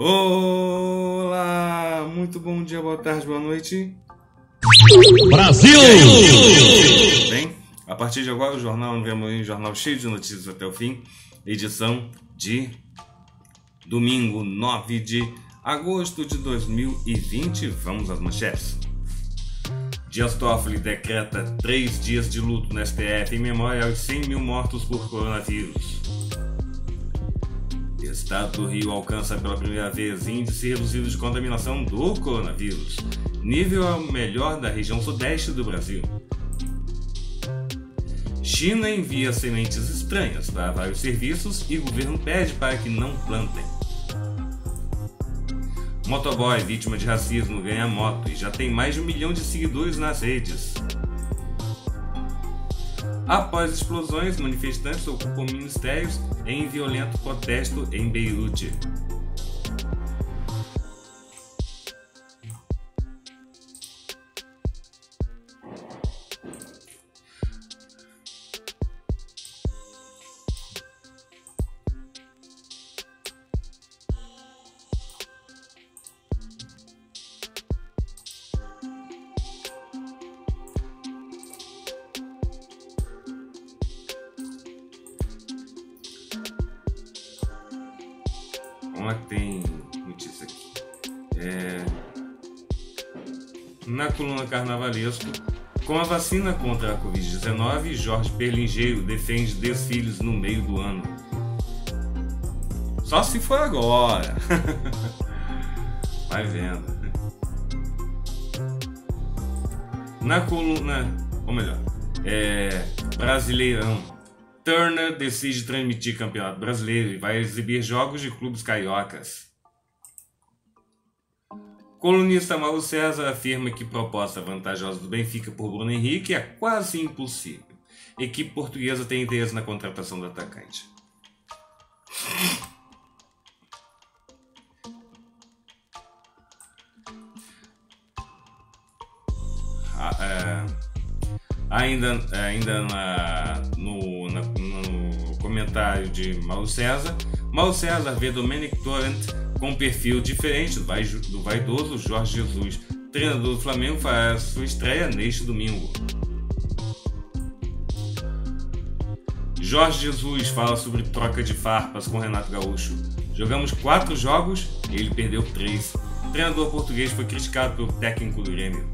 Olá, muito bom dia, boa tarde, boa noite. Brasil! Bem, a partir de agora o jornal um jornal cheio de notícias até o fim. Edição de domingo, 9 de Agosto de 2020, vamos às manchetes. Dias Toffoli decreta três dias de luto no STF em memória aos 100 mil mortos por coronavírus. Estado do Rio alcança pela primeira vez índice reduzido de contaminação do coronavírus. Nível é o melhor da região sudeste do Brasil. China envia sementes estranhas para vários serviços e governo pede para que não plantem. Motoboy, vítima de racismo, ganha moto e já tem mais de um milhão de seguidores nas redes. Após explosões, manifestantes ocupam ministérios em violento protesto em Beirute. Com a vacina contra a Covid-19, Jorge Perlingeiro defende desfiles no meio do ano. Só se for agora. Vai vendo. Na coluna, ou melhor, é, Brasileirão. Turner decide transmitir Campeonato Brasileiro e vai exibir jogos de clubes cariocas. Colunista Mauro César afirma que proposta vantajosa do Benfica por Bruno Henrique é quase impossível. Equipe portuguesa tem interesse na contratação do atacante. Ah, é, ainda ainda na, no, na, no comentário de Mauro César, Mauro César vê Domenic Torrent com um perfil diferente do vaidoso, Jorge Jesus, treinador do Flamengo, faz sua estreia neste domingo. Jorge Jesus fala sobre troca de farpas com Renato Gaúcho. Jogamos quatro jogos, ele perdeu três. O treinador português foi criticado pelo técnico do Grêmio.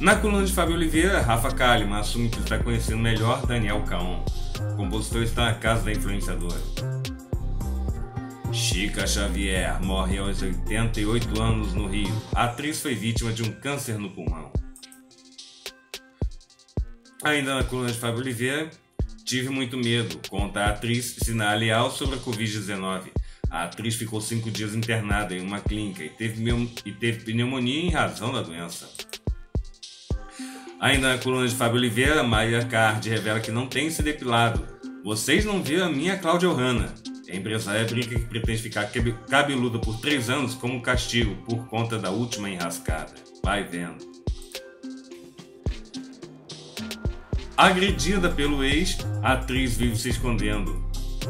Na coluna de Fábio Oliveira, Rafa Kalimann assume que está conhecendo melhor Daniel Caon. O compositor está na casa da influenciadora. Chica Xavier morre aos 88 anos no Rio. A atriz foi vítima de um câncer no pulmão. Ainda na coluna de Fábio Oliveira, tive muito medo, conta a atriz Sina Leal sobre a Covid-19. A atriz ficou cinco dias internada em uma clínica e teve, e teve pneumonia em razão da doença. Ainda na coluna de Fábio Oliveira, Maria Card revela que não tem se depilado. Vocês não viram a minha Cláudia Hanna. A empresa brinca que pretende ficar cabeluda por três anos como castigo por conta da última enrascada. Vai vendo. Agredida pelo ex, a atriz vive se escondendo.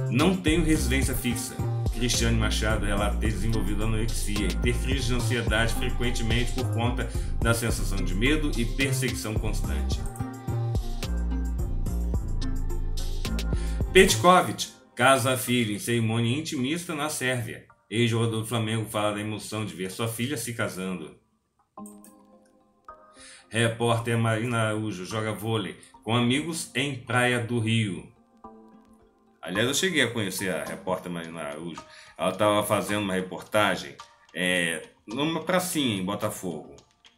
Não tenho residência fixa. Cristiane Machado relata ter desenvolvido anorexia e ter crises de ansiedade frequentemente por conta da sensação de medo e perseguição constante. Petkovic Casa filho filha em cerimônia intimista na Sérvia. Ex-jogador do Flamengo fala da emoção de ver sua filha se casando. Repórter Marina Araújo joga vôlei com amigos em Praia do Rio. Aliás, eu cheguei a conhecer a repórter Marina Araújo. Ela estava fazendo uma reportagem é, numa pracinha em Botafogo,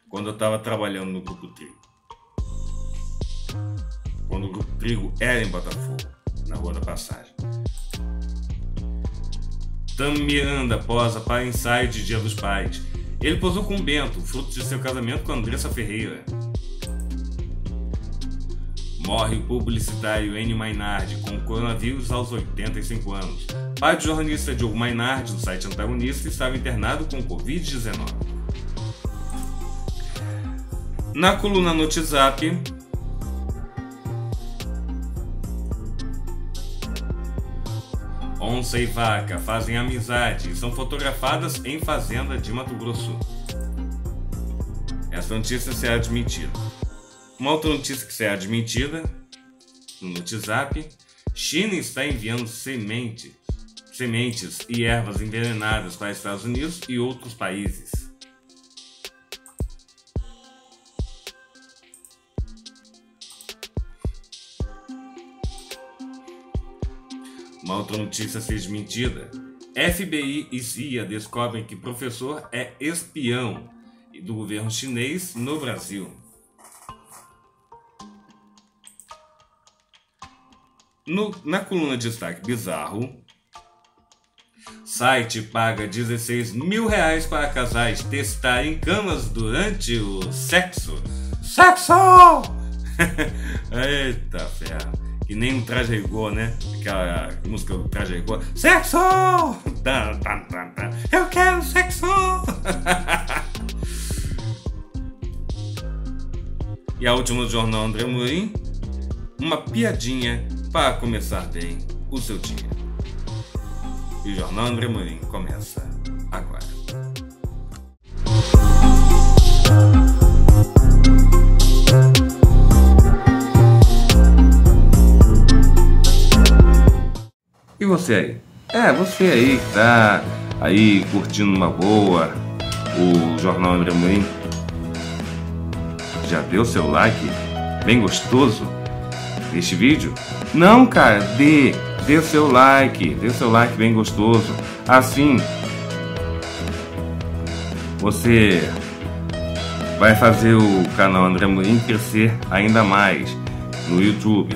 quando eu estava trabalhando no Grupo Trigo. Quando o Grupo Trigo era em Botafogo na Rua da Passagem. Tam Miranda posa para ensaio de Dia dos Pais. Ele posou com Bento, fruto de seu casamento com Andressa Ferreira. Morre o publicitário Enio Mainardi com coronavírus aos 85 anos. Pai do jornalista Diogo Mainardi, do site Antagonista, estava internado com Covid-19. Na coluna Notizap, onça e vaca fazem amizade e são fotografadas em fazenda de Mato Grosso. Essa notícia será é admitida. Uma outra notícia que será é admitida no WhatsApp: China está enviando semente, sementes e ervas envenenadas para Estados Unidos e outros países. Uma outra notícia seja mentira. FBI e CIA descobrem que professor é espião do governo chinês no Brasil. No, na coluna de destaque bizarro, site paga 16 mil reais para casais testarem camas durante o sexo. Sexo! Eita ferro. E nem o Traje Rigor, né? Aquela música do Traje Rigor. Sexo! Dan, dan, dan, dan. Eu quero sexo! e a última do jornal André Murim. Uma piadinha para começar bem o seu dia. E o jornal André Murim começa agora. E você aí? É, você aí que tá aí curtindo uma boa o Jornal Embremoim. Já deu seu like? Bem gostoso? Este vídeo? Não, cara, dê, dê seu like, dê seu like bem gostoso. Assim, você vai fazer o canal André Morim crescer ainda mais no YouTube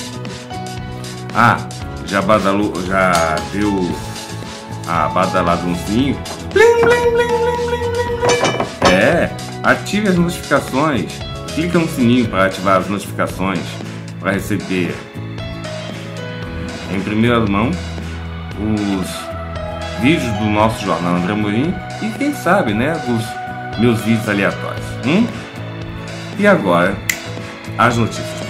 Ah, já badalou, já deu a badaladãozinho? Blim, blim, blim, é, ative as notificações. Clica no sininho para ativar as notificações para receber em primeira mão os vídeos do nosso jornal André Morim e quem sabe, né, dos meus vídeos aleatórios. Hum? E agora, as notícias.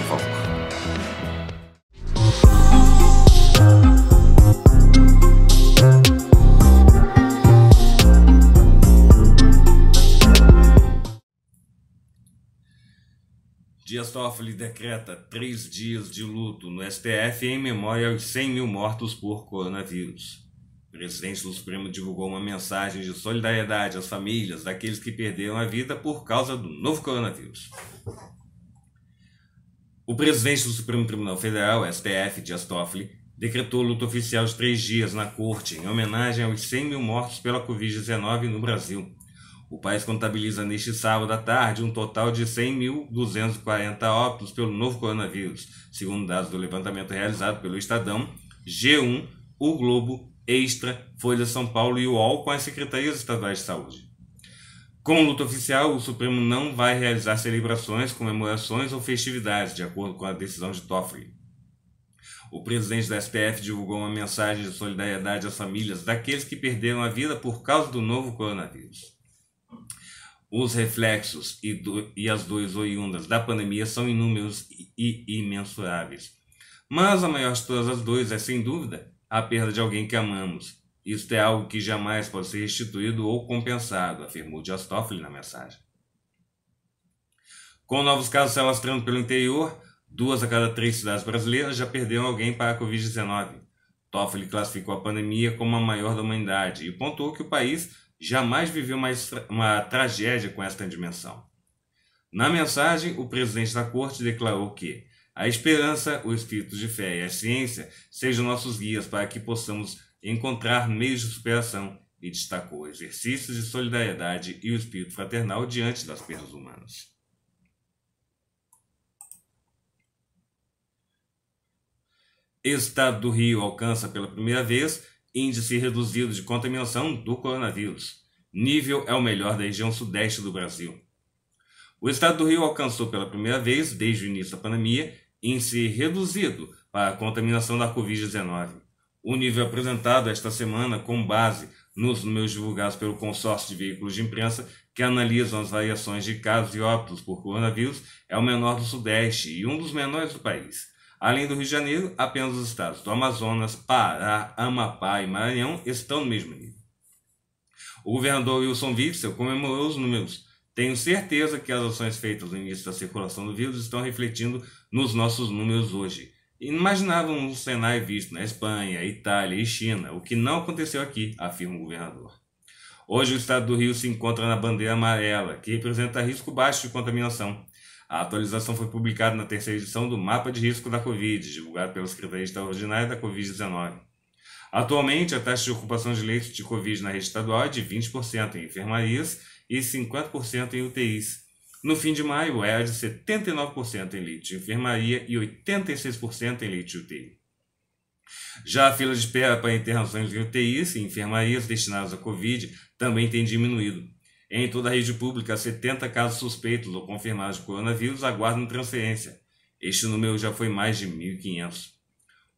Dias Toffoli decreta três dias de luto no STF em memória aos 100 mil mortos por coronavírus. O presidente do Supremo divulgou uma mensagem de solidariedade às famílias daqueles que perderam a vida por causa do novo coronavírus. O presidente do Supremo Tribunal Federal, STF, Dias Toffoli, decretou luto oficial de três dias na corte em homenagem aos 100 mil mortos pela Covid-19 no Brasil. O país contabiliza neste sábado à tarde um total de 100.240 óbitos pelo novo coronavírus, segundo dados do levantamento realizado pelo Estadão, G1, O Globo, Extra, Folha São Paulo e UOL com as secretarias estaduais de saúde. Com luta oficial, o Supremo não vai realizar celebrações, comemorações ou festividades, de acordo com a decisão de Toffoli. O presidente da STF divulgou uma mensagem de solidariedade às famílias daqueles que perderam a vida por causa do novo coronavírus. Os reflexos e, do, e as dores oriundas da pandemia são inúmeros e, e imensuráveis. Mas a maior de todas as dores é, sem dúvida, a perda de alguém que amamos. Isto é algo que jamais pode ser restituído ou compensado, afirmou Dias Toffoli na mensagem. Com novos casos se alastrando pelo interior, duas a cada três cidades brasileiras já perderam alguém para a Covid-19. Toffoli classificou a pandemia como a maior da humanidade e pontuou que o país jamais viveu uma, uma tragédia com esta dimensão. Na mensagem, o presidente da corte declarou que a esperança, o espírito de fé e a ciência sejam nossos guias para que possamos encontrar meios de superação e destacou exercícios de solidariedade e o espírito fraternal diante das perdas humanas. Estado do Rio alcança pela primeira vez índice reduzido de contaminação do coronavírus. Nível é o melhor da região sudeste do Brasil. O estado do Rio alcançou pela primeira vez, desde o início da pandemia, índice reduzido para a contaminação da Covid-19. O nível apresentado esta semana, com base nos números divulgados pelo consórcio de veículos de imprensa que analisam as variações de casos e óbitos por coronavírus, é o menor do Sudeste e um dos menores do país. Além do Rio de Janeiro, apenas os estados do Amazonas, Pará, Amapá e Maranhão estão no mesmo nível. O governador Wilson Witzel comemorou os números. Tenho certeza que as ações feitas no início da circulação do vírus estão refletindo nos nossos números hoje. Imaginava um cenário visto na Espanha, Itália e China, o que não aconteceu aqui, afirma o governador. Hoje o estado do Rio se encontra na bandeira amarela, que representa risco baixo de contaminação. A atualização foi publicada na terceira edição do Mapa de Risco da Covid, divulgado pela Secretaria Extraordinária da Covid-19. Atualmente, a taxa de ocupação de leitos de Covid na rede estadual é de 20% em enfermarias e 50% em UTIs. No fim de maio, era é de 79% em leite de enfermaria e 86% em leite de UTI. Já a fila de espera para internações em UTIs e enfermarias destinadas à Covid também tem diminuído. Em toda a rede pública, 70 casos suspeitos ou confirmados de coronavírus aguardam transferência. Este número já foi mais de 1.500.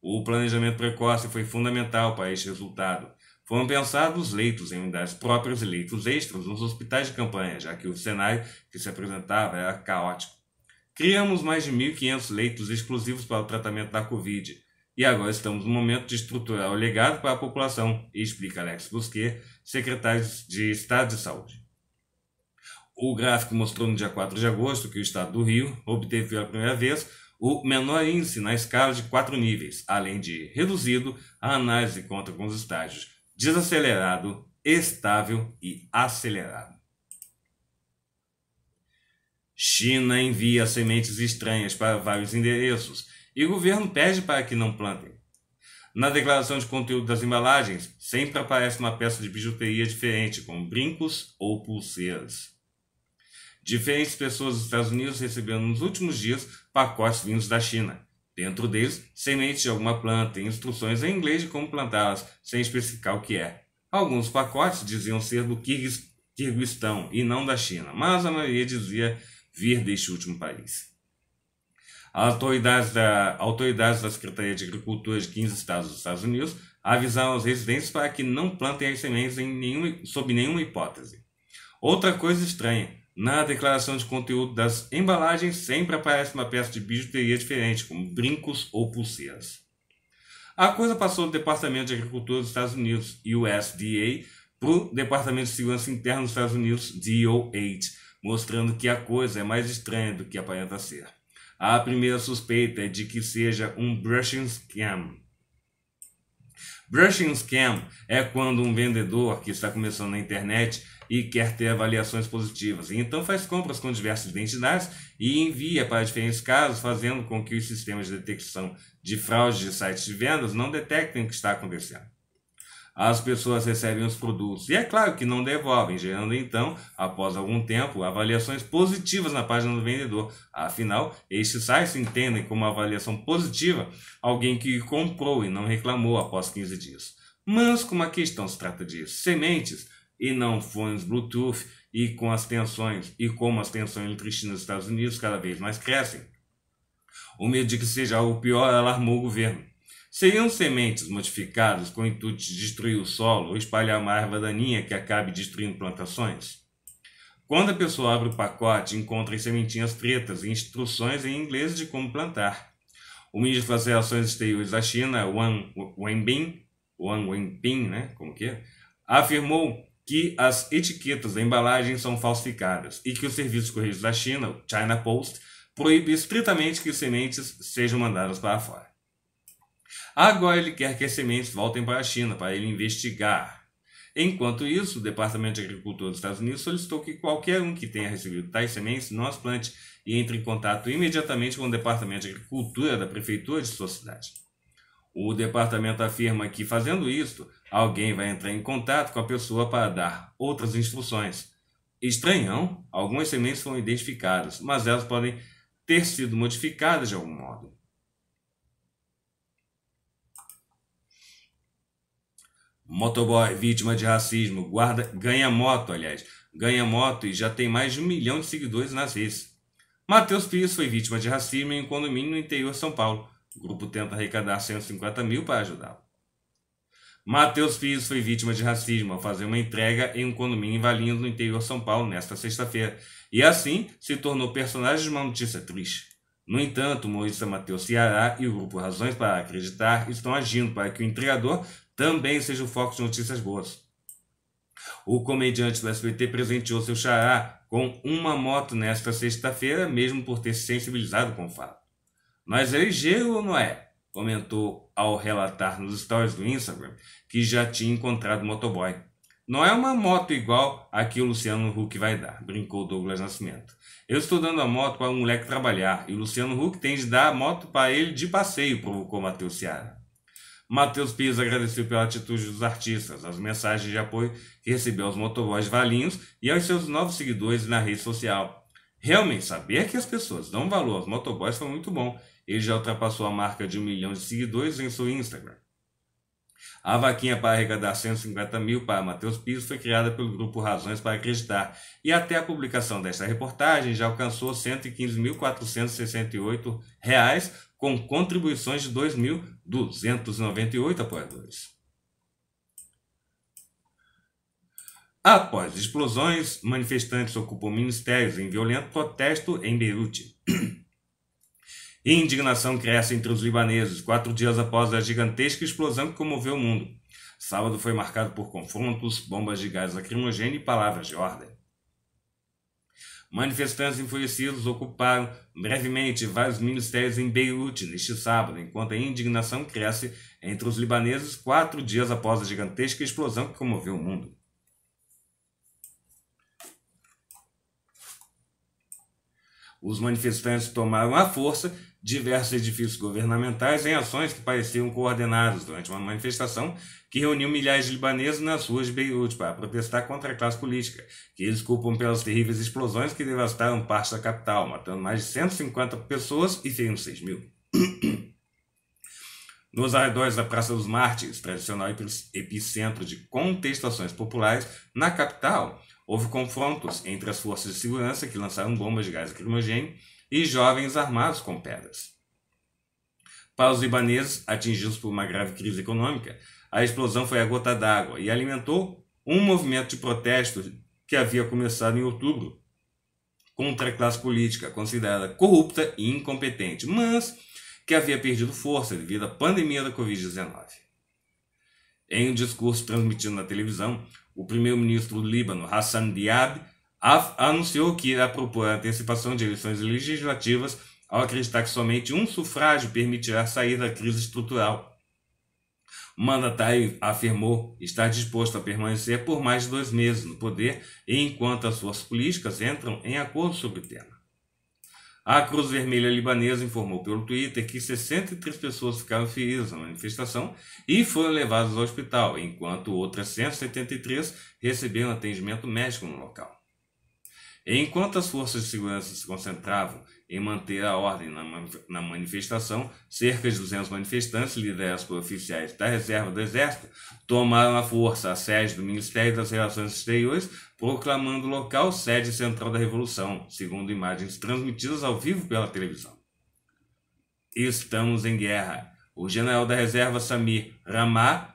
O planejamento precoce foi fundamental para este resultado. Foram pensados leitos em unidades próprias e leitos extras nos hospitais de campanha, já que o cenário que se apresentava era caótico. Criamos mais de 1.500 leitos exclusivos para o tratamento da Covid. E agora estamos no momento de estruturar o legado para a população, explica Alex Busquet, secretário de Estado de Saúde o gráfico mostrou no dia 4 de agosto que o estado do Rio obteve pela primeira vez o menor índice na escala de quatro níveis, além de reduzido, a análise conta com os estágios desacelerado, estável e acelerado. China envia sementes estranhas para vários endereços e o governo pede para que não plantem. Na declaração de conteúdo das embalagens, sempre aparece uma peça de bijuteria diferente, com brincos ou pulseiras. Diferentes pessoas dos Estados Unidos receberam nos últimos dias pacotes vindos da China. Dentro deles, sementes de alguma planta e instruções em inglês de como plantá-las, sem especificar o que é. Alguns pacotes diziam ser do Kirguistão e não da China, mas a maioria dizia vir deste último país. Autoridades da, autoridades da Secretaria de Agricultura de 15 estados dos Estados Unidos avisaram os residentes para que não plantem as sementes nenhuma, sob nenhuma hipótese. Outra coisa estranha, na declaração de conteúdo das embalagens sempre aparece uma peça de bijuteria diferente, como brincos ou pulseiras. A coisa passou do Departamento de Agricultura dos Estados Unidos, USDA, para o Departamento de Segurança Interna dos Estados Unidos, DOH, mostrando que a coisa é mais estranha do que aparenta ser. A primeira suspeita é de que seja um brushing scam, Brushing scam é quando um vendedor que está começando na internet e quer ter avaliações positivas. Então faz compras com diversas identidades e envia para diferentes casos, fazendo com que os sistemas de detecção de fraude de sites de vendas não detectem o que está acontecendo. As pessoas recebem os produtos e é claro que não devolvem, gerando então, após algum tempo, avaliações positivas na página do vendedor. Afinal, estes sites entendem como avaliação positiva alguém que comprou e não reclamou após 15 dias. Mas como a questão se trata de sementes, e não fones Bluetooth e com as tensões e como as tensões entre China e Estados Unidos cada vez mais crescem. O medo de que seja algo pior alarmou o governo. Seriam sementes modificadas com o intuito de destruir o solo ou espalhar uma erva daninha que acabe destruindo plantações? Quando a pessoa abre o pacote, encontra sementinhas pretas e instruções em inglês de como plantar. O ministro das Relações Exteriores da China, Wang Wenbin, Wang Wenbin, né, como que é, afirmou que as etiquetas da embalagem são falsificadas e que o serviço de correios da China, o China Post, proíbe estritamente que sementes sejam mandadas para fora. Agora ele quer que as sementes voltem para a China para ele investigar. Enquanto isso, o Departamento de Agricultura dos Estados Unidos solicitou que qualquer um que tenha recebido tais sementes não as plante e entre em contato imediatamente com o Departamento de Agricultura da Prefeitura de sua cidade. O departamento afirma que, fazendo isto, alguém vai entrar em contato com a pessoa para dar outras instruções. Estranhão, algumas sementes foram identificadas, mas elas podem ter sido modificadas de algum modo. Motoboy, vítima de racismo, guarda, ganha moto, aliás, ganha moto e já tem mais de um milhão de seguidores nas redes. Matheus Pires foi vítima de racismo em um condomínio no interior de São Paulo. O grupo tenta arrecadar 150 mil para ajudá-lo. Matheus Fios foi vítima de racismo ao fazer uma entrega em um condomínio em Valinhos, no interior de São Paulo, nesta sexta-feira, e assim se tornou personagem de uma notícia triste. No entanto, o humorista Matheus Ceará e o grupo Razões para Acreditar estão agindo para que o entregador também seja o foco de notícias boas. O comediante do SBT presenteou seu xará com uma moto nesta sexta-feira, mesmo por ter se sensibilizado com o fato. Mas é ligeiro ou não é? Comentou ao relatar nos stories do Instagram que já tinha encontrado o motoboy. Não é uma moto igual a que o Luciano Huck vai dar, brincou Douglas Nascimento. Eu estou dando a moto para um moleque trabalhar e o Luciano Huck tem de dar a moto para ele de passeio, provocou Matheus Seara. Matheus Pires agradeceu pela atitude dos artistas, as mensagens de apoio que recebeu aos motoboys valinhos e aos seus novos seguidores na rede social. Realmente, saber que as pessoas dão valor aos motoboys foi muito bom ele já ultrapassou a marca de um milhão de seguidores em seu Instagram. A vaquinha para arrecadar 150 mil para Matheus Pires foi criada pelo grupo Razões para Acreditar e até a publicação desta reportagem já alcançou R$ 115.468 com contribuições de 2.298 apoiadores. Após explosões, manifestantes ocupam ministérios em violento protesto em Beirute indignação cresce entre os libaneses, quatro dias após a gigantesca explosão que comoveu o mundo. Sábado foi marcado por confrontos, bombas de gás lacrimogêneo e palavras de ordem. Manifestantes enfurecidos ocuparam brevemente vários ministérios em Beirute neste sábado, enquanto a indignação cresce entre os libaneses quatro dias após a gigantesca explosão que comoveu o mundo. Os manifestantes tomaram a força diversos edifícios governamentais em ações que pareciam coordenadas durante uma manifestação que reuniu milhares de libaneses nas ruas de Beirute para protestar contra a classe política, que eles culpam pelas terríveis explosões que devastaram parte da capital, matando mais de 150 pessoas e ferindo 6 mil. Nos arredores da Praça dos Mártires, tradicional epicentro de contestações populares na capital, houve confrontos entre as forças de segurança que lançaram bombas de gás lacrimogêneo e jovens armados com pedras. Para os libaneses, atingidos por uma grave crise econômica, a explosão foi a gota d'água e alimentou um movimento de protesto que havia começado em outubro contra a classe política, considerada corrupta e incompetente, mas que havia perdido força devido à pandemia da Covid-19. Em um discurso transmitido na televisão, o primeiro-ministro do Líbano, Hassan Diab, anunciou que irá propor a antecipação de eleições legislativas ao acreditar que somente um sufrágio permitirá sair da crise estrutural. O mandatário afirmou estar disposto a permanecer por mais de dois meses no poder enquanto as suas políticas entram em acordo sobre o tema. A Cruz Vermelha Libanesa informou pelo Twitter que 63 pessoas ficaram feridas na manifestação e foram levadas ao hospital, enquanto outras 173 receberam atendimento médico no local. Enquanto as forças de segurança se concentravam em manter a ordem na, manifestação, cerca de 200 manifestantes, liderados por oficiais da reserva do Exército, tomaram a força a sede do Ministério das Relações Exteriores, proclamando o local sede central da Revolução, segundo imagens transmitidas ao vivo pela televisão. Estamos em guerra. O general da reserva Samir Ramah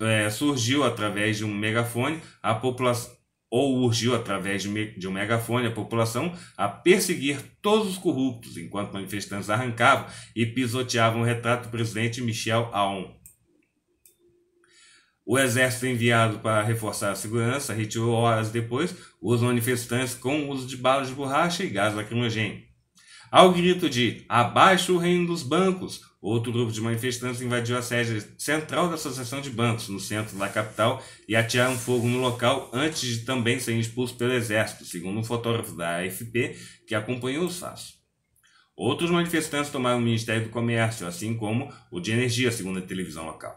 eh, surgiu através de um megafone à população ou urgiu através de um megafone a população a perseguir todos os corruptos, enquanto manifestantes arrancavam e pisoteavam o retrato do presidente Michel Aoun. O exército enviado para reforçar a segurança retirou horas depois os manifestantes com o uso de balas de borracha e gás lacrimogêneo. Ao grito de Abaixo o reino dos bancos, Outro grupo de manifestantes invadiu a sede central da Associação de Bancos, no centro da capital, e atiraram fogo no local antes de também serem expulsos pelo exército, segundo um fotógrafo da AFP que acompanhou os fatos. Outros manifestantes tomaram o Ministério do Comércio, assim como o de Energia, segundo a televisão local.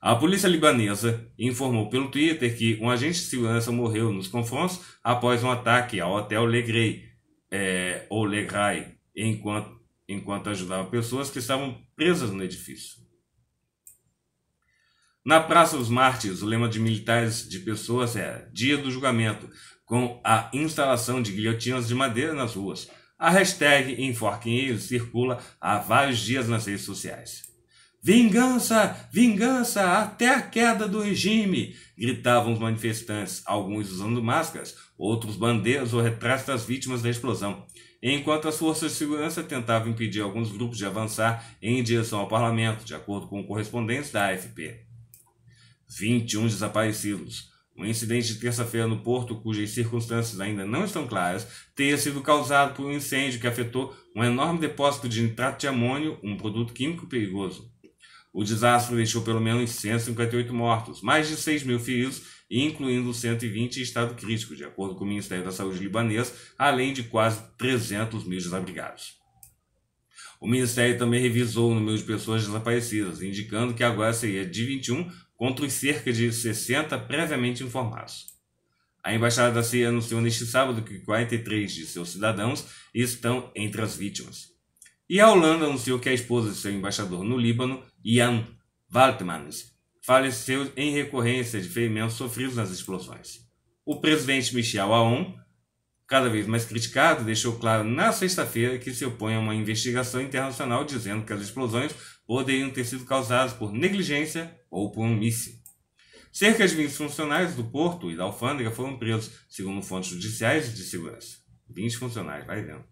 A polícia libanesa informou pelo Twitter que um agente de segurança morreu nos confrontos após um ataque ao hotel Legrei, é, ou Legrai, enquanto enquanto ajudava pessoas que estavam presas no edifício. Na Praça dos Mártires, o lema de militares de pessoas era é Dia do Julgamento, com a instalação de guilhotinas de madeira nas ruas. A hashtag Enforquem Eles circula há vários dias nas redes sociais. Vingança! Vingança! Até a queda do regime! gritavam os manifestantes, alguns usando máscaras, outros bandeiras ou retratos das vítimas da explosão enquanto as forças de segurança tentavam impedir alguns grupos de avançar em direção ao parlamento, de acordo com correspondentes da AFP. 21 desaparecidos. Um incidente de terça-feira no Porto, cujas circunstâncias ainda não estão claras, teria sido causado por um incêndio que afetou um enorme depósito de nitrato de amônio, um produto químico perigoso. O desastre deixou pelo menos 158 mortos, mais de 6 mil feridos incluindo 120 em estado crítico, de acordo com o Ministério da Saúde libanês, além de quase 300 mil desabrigados. O Ministério também revisou o número de pessoas desaparecidas, indicando que agora seria é de 21 contra os cerca de 60 previamente informados. A Embaixada da Síria anunciou neste sábado que 43 de seus cidadãos estão entre as vítimas. E a Holanda anunciou que a esposa de seu embaixador no Líbano, Ian Waltemans, faleceu em recorrência de ferimentos sofridos nas explosões. O presidente Michel Aoun, cada vez mais criticado, deixou claro na sexta-feira que se opõe a uma investigação internacional dizendo que as explosões poderiam ter sido causadas por negligência ou por omissão. Cerca de 20 funcionários do porto e da alfândega foram presos, segundo fontes judiciais e de segurança. 20 funcionários, vai vendo.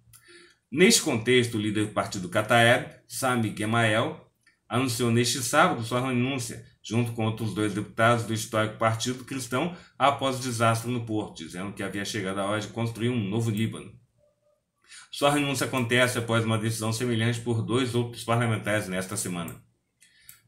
Neste contexto, o líder do partido Kataeb, Sami Gemael, anunciou neste sábado sua renúncia junto com outros dois deputados do histórico Partido Cristão, após o desastre no Porto, dizendo que havia chegado a hora de construir um novo Líbano. Sua renúncia acontece após uma decisão semelhante por dois outros parlamentares nesta semana.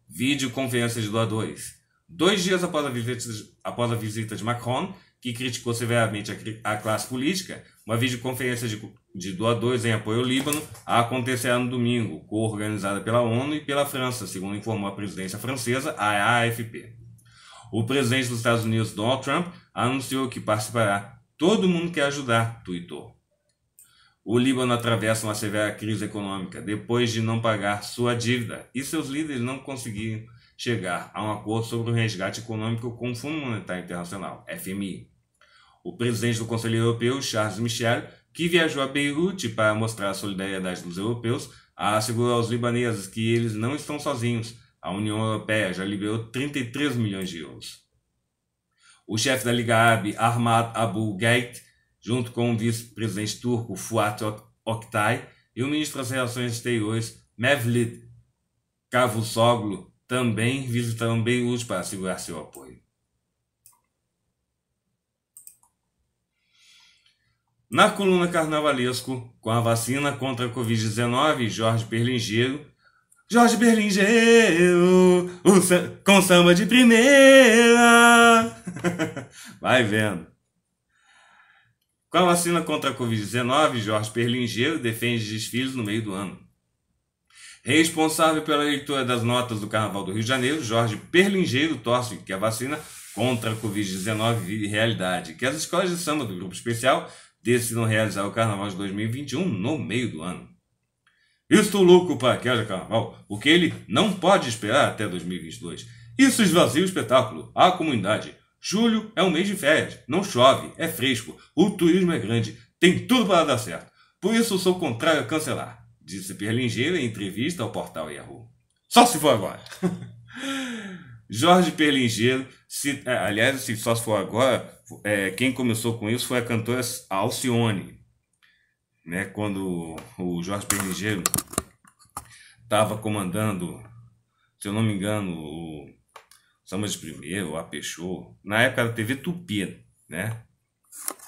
vídeo conferência de doadores. Dois dias após a visita de, após a visita de Macron, que criticou severamente a, a classe política, uma videoconferência de, de doadores em apoio ao Líbano acontecerá no domingo, co-organizada pela ONU e pela França, segundo informou a presidência francesa, a AFP. O presidente dos Estados Unidos, Donald Trump, anunciou que participará. Todo mundo quer ajudar, tuitou. O Líbano atravessa uma severa crise econômica depois de não pagar sua dívida e seus líderes não conseguiram chegar a um acordo sobre o resgate econômico com o Fundo Monetário Internacional, FMI o presidente do Conselho Europeu, Charles Michel, que viajou a Beirute para mostrar a solidariedade dos europeus, assegurou aos libaneses que eles não estão sozinhos. A União Europeia já liberou 33 milhões de euros. O chefe da Liga Árabe, Ahmad Abu Gheit, junto com o vice-presidente turco Fuat Oktay e o ministro das Relações Exteriores, Mevlid Cavusoglu, também visitaram Beirute para assegurar seu apoio. Na coluna Carnavalesco, com a vacina contra a Covid-19, Jorge Berlingeiro. Jorge Berlingeiro, com samba de primeira. Vai vendo. Com a vacina contra a Covid-19, Jorge Berlingeiro defende desfiles no meio do ano. Responsável pela leitura das notas do Carnaval do Rio de Janeiro, Jorge Berlingeiro torce que a vacina contra a Covid-19 vive realidade, que as escolas de samba do Grupo Especial decidam realizar o carnaval de 2021 no meio do ano. Estou louco para que haja carnaval, o que ele não pode esperar até 2022. Isso esvazia o espetáculo, a comunidade. Julho é um mês de férias, não chove, é fresco, o turismo é grande, tem tudo para dar certo. Por isso sou contrário a cancelar, disse Perlingeiro em entrevista ao portal Yahoo. Só se for agora! Jorge Perlingeiro, se, é, aliás, assim, se só for agora, é, quem começou com isso foi a cantora Alcione, né? Quando o Jorge Perlingeiro estava comandando, se eu não me engano, o Samba de Primeiro, o Apechou, na época da TV Tupi, né?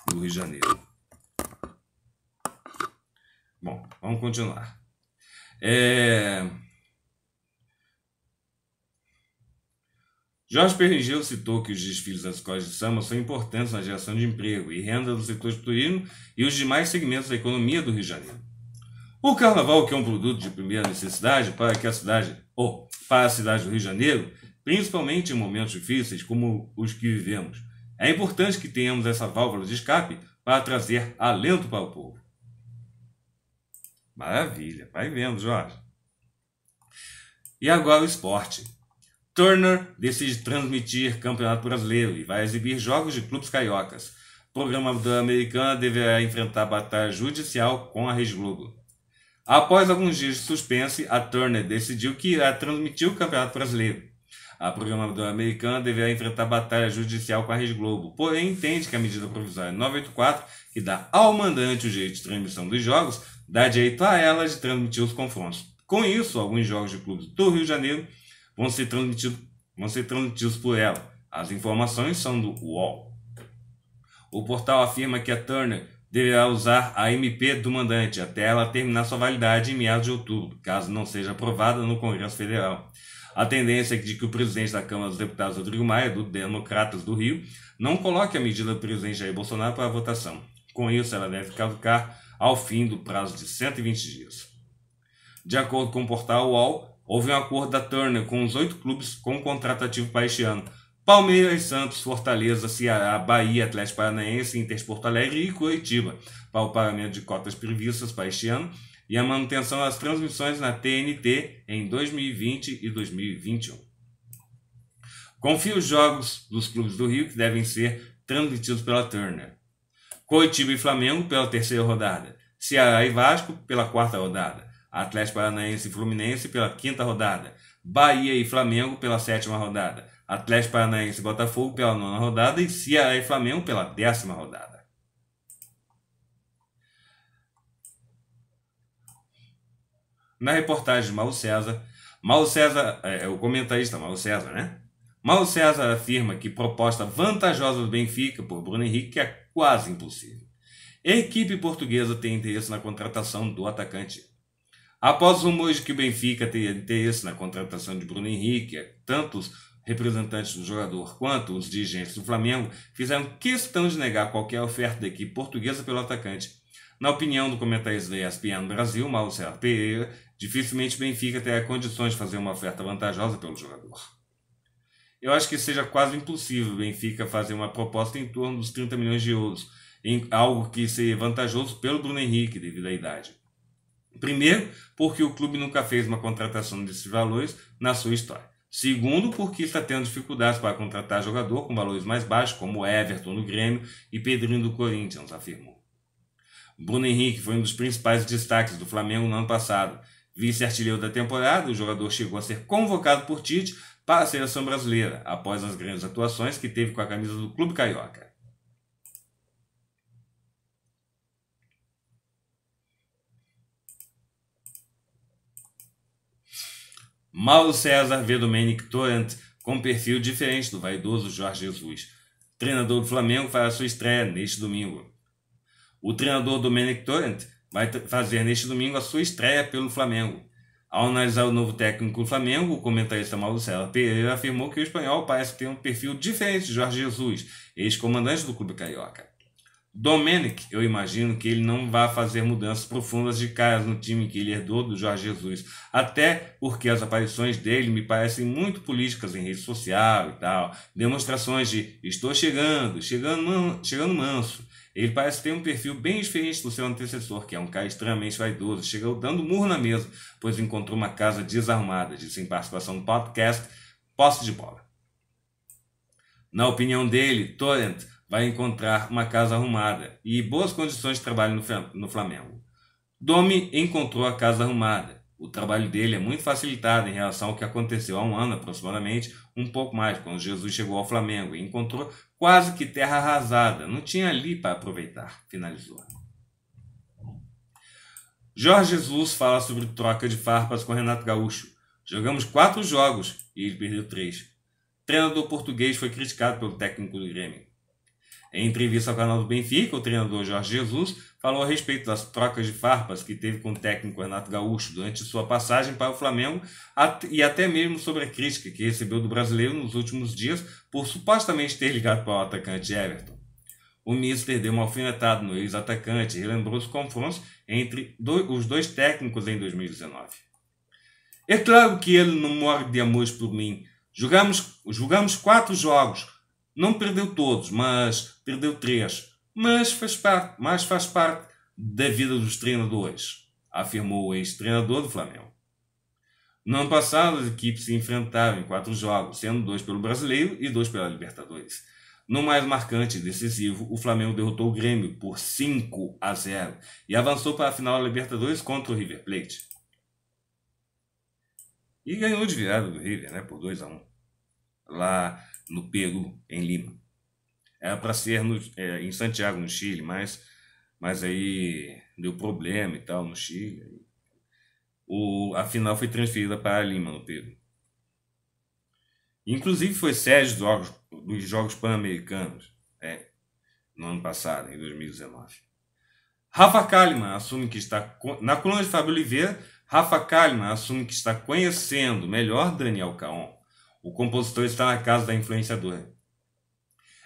Do Rio de Janeiro. Bom, vamos continuar. É... Jorge Perringeu citou que os desfiles das escolas de samba são importantes na geração de emprego e renda do setor de turismo e os demais segmentos da economia do Rio de Janeiro. O carnaval, que é um produto de primeira necessidade para que a cidade, ou para a cidade do Rio de Janeiro, principalmente em momentos difíceis como os que vivemos, é importante que tenhamos essa válvula de escape para trazer alento para o povo. Maravilha, vai vendo, Jorge. E agora o esporte. Turner decide transmitir Campeonato Brasileiro e vai exibir jogos de clubes cariocas. da americana deverá enfrentar batalha judicial com a Rede Globo. Após alguns dias de suspense, a Turner decidiu que irá transmitir o Campeonato Brasileiro. A programadora americana deverá enfrentar batalha judicial com a Rede Globo, porém entende que a medida provisória 984, que dá ao mandante o direito de transmissão dos jogos, dá direito a ela de transmitir os confrontos. Com isso, alguns jogos de clubes do Rio de Janeiro vão ser transmitidos, vão ser transmitidos por ela. As informações são do UOL. O portal afirma que a Turner deverá usar a MP do mandante até ela terminar sua validade em meados de outubro, caso não seja aprovada no Congresso Federal. A tendência é de que o presidente da Câmara dos Deputados, Rodrigo Maia, do Democratas do Rio, não coloque a medida do presidente Jair Bolsonaro para votação. Com isso, ela deve caducar ao fim do prazo de 120 dias. De acordo com o portal UOL, Houve um acordo da Turner com os oito clubes com um contrato ativo para este ano. Palmeiras, Santos, Fortaleza, Ceará, Bahia, Atlético Paranaense, Inter Porto Alegre e Curitiba, para o pagamento de cotas previstas para este ano e a manutenção das transmissões na TNT em 2020 e 2021. Confio os jogos dos clubes do Rio que devem ser transmitidos pela Turner. Coitiba e Flamengo pela terceira rodada, Ceará e Vasco pela quarta rodada. Atlético Paranaense e Fluminense pela quinta rodada, Bahia e Flamengo pela sétima rodada, Atlético Paranaense e Botafogo pela nona rodada e Ceará e Flamengo pela décima rodada. Na reportagem de Mauro César, Mauro César, é, é o comentarista Mauro César, né? Mauro César afirma que proposta vantajosa do Benfica por Bruno Henrique é quase impossível. A equipe portuguesa tem interesse na contratação do atacante Após rumores que o Benfica teria interesse na contratação de Bruno Henrique, é, tantos representantes do jogador quanto os dirigentes do Flamengo fizeram questão de negar qualquer oferta da equipe portuguesa pelo atacante. Na opinião do comentarista da ESPN Brasil, Serra Pereira, dificilmente o Benfica terá condições de fazer uma oferta vantajosa pelo jogador. Eu acho que seja quase impossível o Benfica fazer uma proposta em torno dos 30 milhões de euros, em algo que seria vantajoso pelo Bruno Henrique devido à idade. Primeiro, porque o clube nunca fez uma contratação desses valores na sua história. Segundo, porque está tendo dificuldades para contratar jogador com valores mais baixos, como Everton no Grêmio e Pedrinho do Corinthians, afirmou. Bruno Henrique foi um dos principais destaques do Flamengo no ano passado. Vice-artilheiro da temporada, o jogador chegou a ser convocado por Tite para a seleção brasileira, após as grandes atuações que teve com a camisa do Clube Carioca. Mauro César vê Domenic Torrent com perfil diferente do vaidoso Jorge Jesus. Treinador do Flamengo fará sua estreia neste domingo. O treinador Domenic Torrent vai fazer neste domingo a sua estreia pelo Flamengo. Ao analisar o novo técnico do Flamengo, o comentarista Mauro César Pereira afirmou que o espanhol parece ter um perfil diferente de Jorge Jesus, ex-comandante do clube carioca. Domenic, eu imagino que ele não vai fazer mudanças profundas de caras no time que ele herdou do Jorge Jesus, até porque as aparições dele me parecem muito políticas em rede social e tal, demonstrações de estou chegando, chegando, man chegando manso. Ele parece ter um perfil bem diferente do seu antecessor, que é um cara extremamente vaidoso, chegou dando murro na mesa, pois encontrou uma casa desarmada, disse em participação no podcast Posse de Bola. Na opinião dele, Torrent vai encontrar uma casa arrumada e boas condições de trabalho no Flamengo. Domi encontrou a casa arrumada. O trabalho dele é muito facilitado em relação ao que aconteceu há um ano aproximadamente, um pouco mais, quando Jesus chegou ao Flamengo e encontrou quase que terra arrasada. Não tinha ali para aproveitar. Finalizou. Jorge Jesus fala sobre troca de farpas com Renato Gaúcho. Jogamos quatro jogos e ele perdeu três. treinador português foi criticado pelo técnico do Grêmio. Em entrevista ao canal do Benfica, o treinador Jorge Jesus falou a respeito das trocas de farpas que teve com o técnico Renato Gaúcho durante sua passagem para o Flamengo e até mesmo sobre a crítica que recebeu do brasileiro nos últimos dias por supostamente ter ligado para o atacante Everton. O Mister deu uma alfinetada no ex-atacante e relembrou os confrontos entre os dois técnicos em 2019. É claro que ele não morre de amores por mim. Jogamos, jogamos quatro jogos, não perdeu todos, mas perdeu três. Mas faz parte, mas faz parte da vida dos treinadores, afirmou o ex-treinador do Flamengo. No ano passado, as equipes se enfrentaram em quatro jogos, sendo dois pelo Brasileiro e dois pela Libertadores. No mais marcante e decisivo, o Flamengo derrotou o Grêmio por 5 a 0 e avançou para a final da Libertadores contra o River Plate. E ganhou de virada do River, né, por 2 a 1. Lá no Peru, em Lima. Era é para ser no, é, em Santiago, no Chile, mas, mas aí deu problema e tal no Chile. O, a final foi transferida para Lima, no Peru. Inclusive foi sede dos Jogos, dos jogos Pan-Americanos é, no ano passado, em 2019. Rafa Kalimann assume que está. Na coluna de Fábio Oliveira, Rafa Kalimann assume que está conhecendo melhor Daniel Caon o compositor está na casa da influenciadora.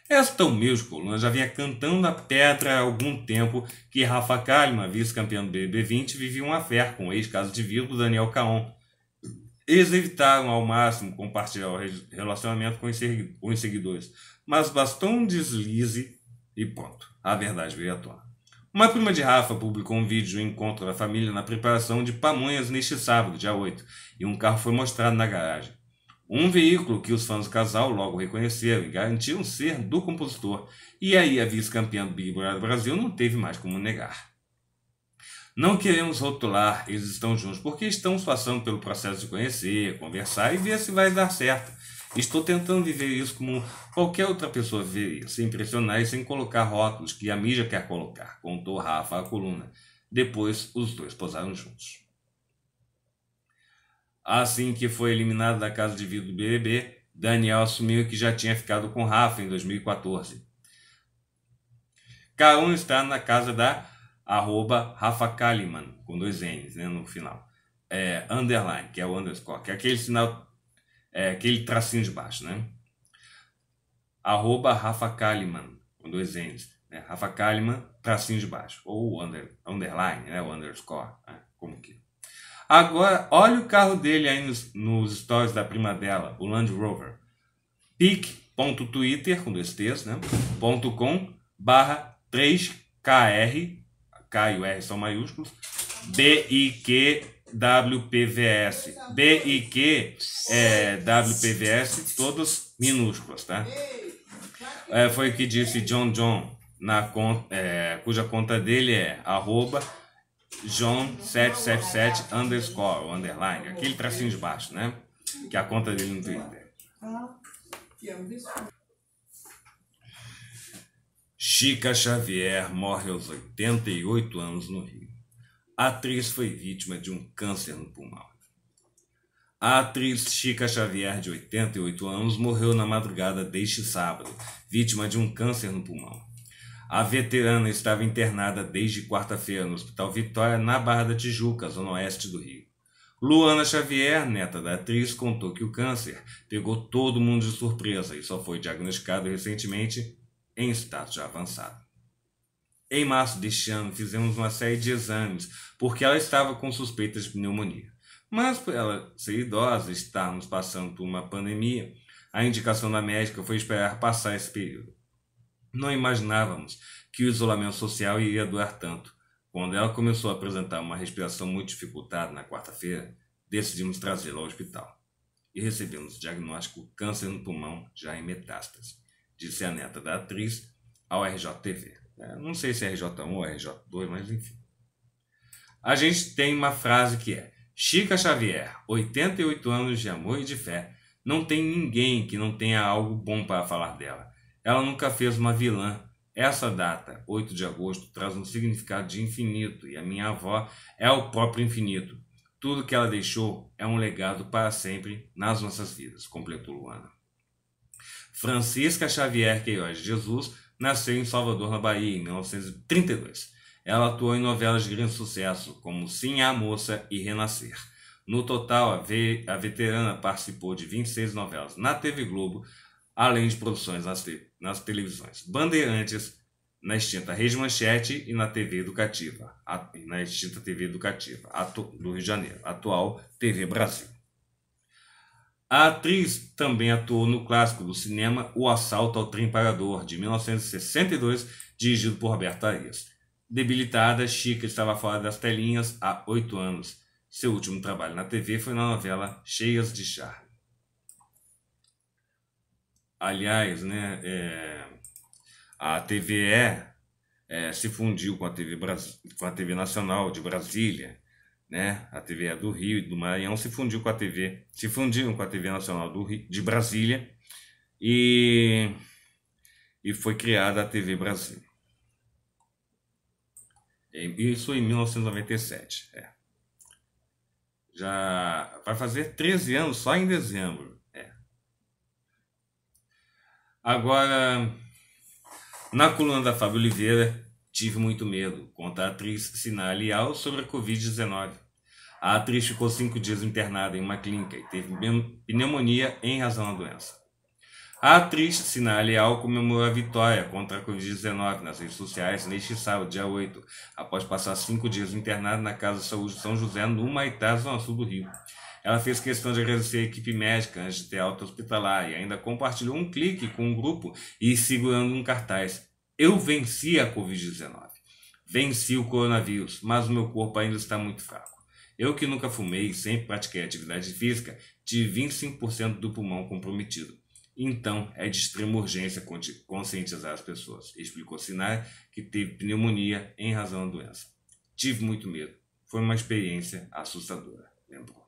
Esta humilde coluna já vinha cantando a pedra há algum tempo que Rafa Kalimann, vice-campeão do BB20, vivia um affair com o ex-caso de Virgo Daniel Caon. Eles evitaram ao máximo compartilhar o relacionamento com os seguidores, mas bastou um deslize e pronto, a verdade veio à tona. Uma prima de Rafa publicou um vídeo de um encontro da família na preparação de pamonhas neste sábado, dia 8, e um carro foi mostrado na garagem. Um veículo que os fãs do casal logo reconheceram e garantiram ser do compositor, e aí a vice-campeã do Big Brother Brasil não teve mais como negar. Não queremos rotular, eles estão juntos, porque estamos passando pelo processo de conhecer, conversar e ver se vai dar certo. Estou tentando viver isso como qualquer outra pessoa viveria, sem pressionar e sem colocar rótulos que a mídia quer colocar, contou Rafa à coluna. Depois, os dois posaram juntos. Assim que foi eliminado da casa de vidro do BBB, Daniel assumiu que já tinha ficado com Rafa em 2014. K1 está na casa da arroba Rafa Kaliman, com dois N's né, no final. É, underline, que é o underscore, que é aquele sinal, é, aquele tracinho de baixo, né? Arroba Rafa Kaliman, com dois N's. Né? Rafa Kaliman, tracinho de baixo. Ou under, underline, né? O underscore, né? como que Agora, olha o carro dele aí nos, nos stories da prima dela, o Land Rover. pic.twitter, com dois T's, né? Ponto .com barra 3KR, K e o R são maiúsculos, BIQWPVS. BIQ é todas minúsculas, tá? É, foi o que disse John John, na, é, cuja conta dele é arroba John777 underscore, o underline, aquele tracinho de baixo, né? Que é a conta dele no Twitter. Chica Xavier morre aos 88 anos no Rio. A atriz foi vítima de um câncer no pulmão. A atriz Chica Xavier, de 88 anos, morreu na madrugada deste sábado, vítima de um câncer no pulmão. A veterana estava internada desde quarta-feira no Hospital Vitória, na Barra da Tijuca, zona oeste do Rio. Luana Xavier, neta da atriz, contou que o câncer pegou todo mundo de surpresa e só foi diagnosticado recentemente em status avançado. Em março deste ano, fizemos uma série de exames porque ela estava com suspeitas de pneumonia. Mas, por ela ser idosa e estarmos passando por uma pandemia, a indicação da médica foi esperar passar esse período. Não imaginávamos que o isolamento social iria doar tanto. Quando ela começou a apresentar uma respiração muito dificultada na quarta-feira, decidimos trazê-la ao hospital. E recebemos o diagnóstico câncer no pulmão já em metástase, disse a neta da atriz ao RJTV. É, não sei se é RJ1 ou RJ2, mas enfim. A gente tem uma frase que é: Chica Xavier, 88 anos de amor e de fé, não tem ninguém que não tenha algo bom para falar dela. Ela nunca fez uma vilã. Essa data, 8 de agosto, traz um significado de infinito e a minha avó é o próprio infinito. Tudo que ela deixou é um legado para sempre nas nossas vidas, completou Luana. Francisca Xavier Queiroz de Jesus nasceu em Salvador, na Bahia, em 1932. Ela atuou em novelas de grande sucesso, como Sim a Moça e Renascer. No total, a, ve a veterana participou de 26 novelas na TV Globo, além de produções nas, te nas televisões Bandeirantes, na extinta Rede Manchete e na TV Educativa, na extinta TV Educativa do Rio de Janeiro, atual TV Brasil. A atriz também atuou no clássico do cinema O Assalto ao Trem Parador, de 1962, dirigido por Roberto Arias. Debilitada, Chica estava fora das telinhas há oito anos. Seu último trabalho na TV foi na novela Cheias de Charme. Aliás, né, é, a TVE é, se fundiu com a, TV Bras, com a TV Nacional de Brasília, né? A TVE do Rio e do Maranhão se fundiu com a TV, se fundiram com a TV Nacional do Rio, de Brasília e e foi criada a TV Brasil. Isso em 1997. É. Já vai fazer 13 anos só em dezembro. Agora, na coluna da Fábio Oliveira, tive muito medo, conta a atriz Sinali Leal sobre a Covid-19. A atriz ficou cinco dias internada em uma clínica e teve pneumonia em razão da doença. A atriz Sinali Leal comemorou a vitória contra a Covid-19 nas redes sociais neste sábado, dia 8, após passar cinco dias internada na Casa de Saúde São José, no Maitá, zona sul do Rio. Ela fez questão de agradecer a equipe médica antes de ter alta hospitalar e ainda compartilhou um clique com um grupo e segurando um cartaz. Eu venci a Covid-19. Venci o coronavírus, mas o meu corpo ainda está muito fraco. Eu que nunca fumei e sempre pratiquei atividade física, tive 25% do pulmão comprometido. Então, é de extrema urgência conscientizar as pessoas. Explicou Sinai que teve pneumonia em razão da doença. Tive muito medo. Foi uma experiência assustadora, lembrou.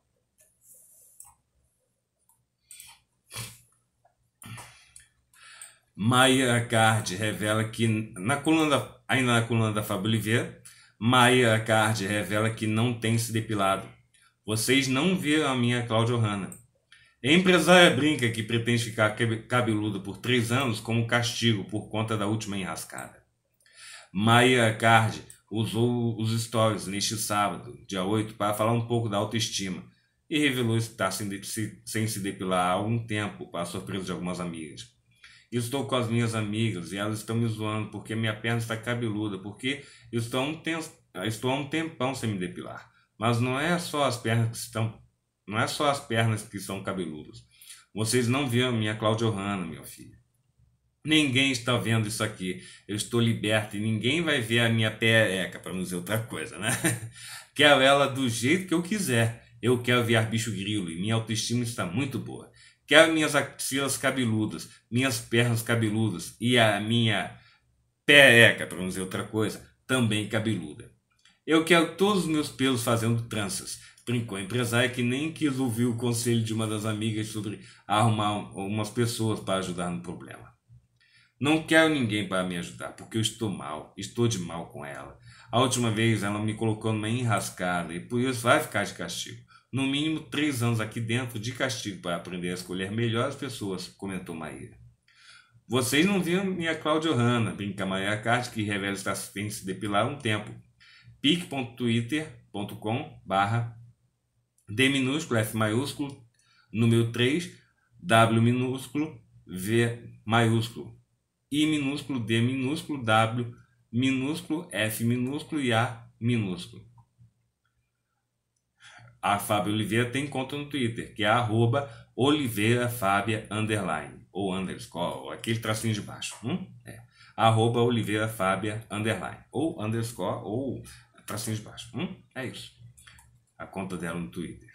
Maia Card revela que, na coluna da, ainda na coluna da Fábio Oliveira, Maia Card revela que não tem se depilado. Vocês não viram a minha Cláudia Hanna. Empresária brinca que pretende ficar cabeludo por três anos como castigo por conta da última enrascada. Maia Card usou os stories neste sábado, dia 8, para falar um pouco da autoestima e revelou estar sem, se, sem se depilar há algum tempo, para surpresa de algumas amigas estou com as minhas amigas e elas estão me zoando porque minha perna está cabeluda, porque estou há um, estou um tempão sem me depilar. Mas não é só as pernas que estão, não é só as pernas que são cabeludas. Vocês não viram minha Cláudia Hanna, minha filha. Ninguém está vendo isso aqui. Eu estou liberta e ninguém vai ver a minha pereca, para não dizer outra coisa, né? Quero ela do jeito que eu quiser. Eu quero ver bicho grilo e minha autoestima está muito boa. Quero minhas axilas cabeludas, minhas pernas cabeludas e a minha pereca, para não dizer outra coisa, também cabeluda. Eu quero todos os meus pelos fazendo tranças. Brincou a empresária que nem quis ouvir o conselho de uma das amigas sobre arrumar umas pessoas para ajudar no problema. Não quero ninguém para me ajudar, porque eu estou mal, estou de mal com ela. A última vez ela me colocou numa enrascada e por isso vai ficar de castigo no mínimo três anos aqui dentro de castigo para aprender a escolher melhor as pessoas, comentou Maíra. Vocês não viram minha Cláudio Hanna, brinca Maria Carte, que revela estar sem se depilar há um tempo. pic.twitter.com barra D minúsculo, F maiúsculo, número 3, W minúsculo, V maiúsculo, I minúsculo, D minúsculo, W minúsculo, F minúsculo e A minúsculo. A Fábio Oliveira tem conta no Twitter, que é arroba oliveirafábia underline, ou underscore, aquele tracinho de baixo. Hum? É. Arroba oliveirafábia underline, ou underscore, ou tracinho de baixo. Hum? É isso. A conta dela no Twitter.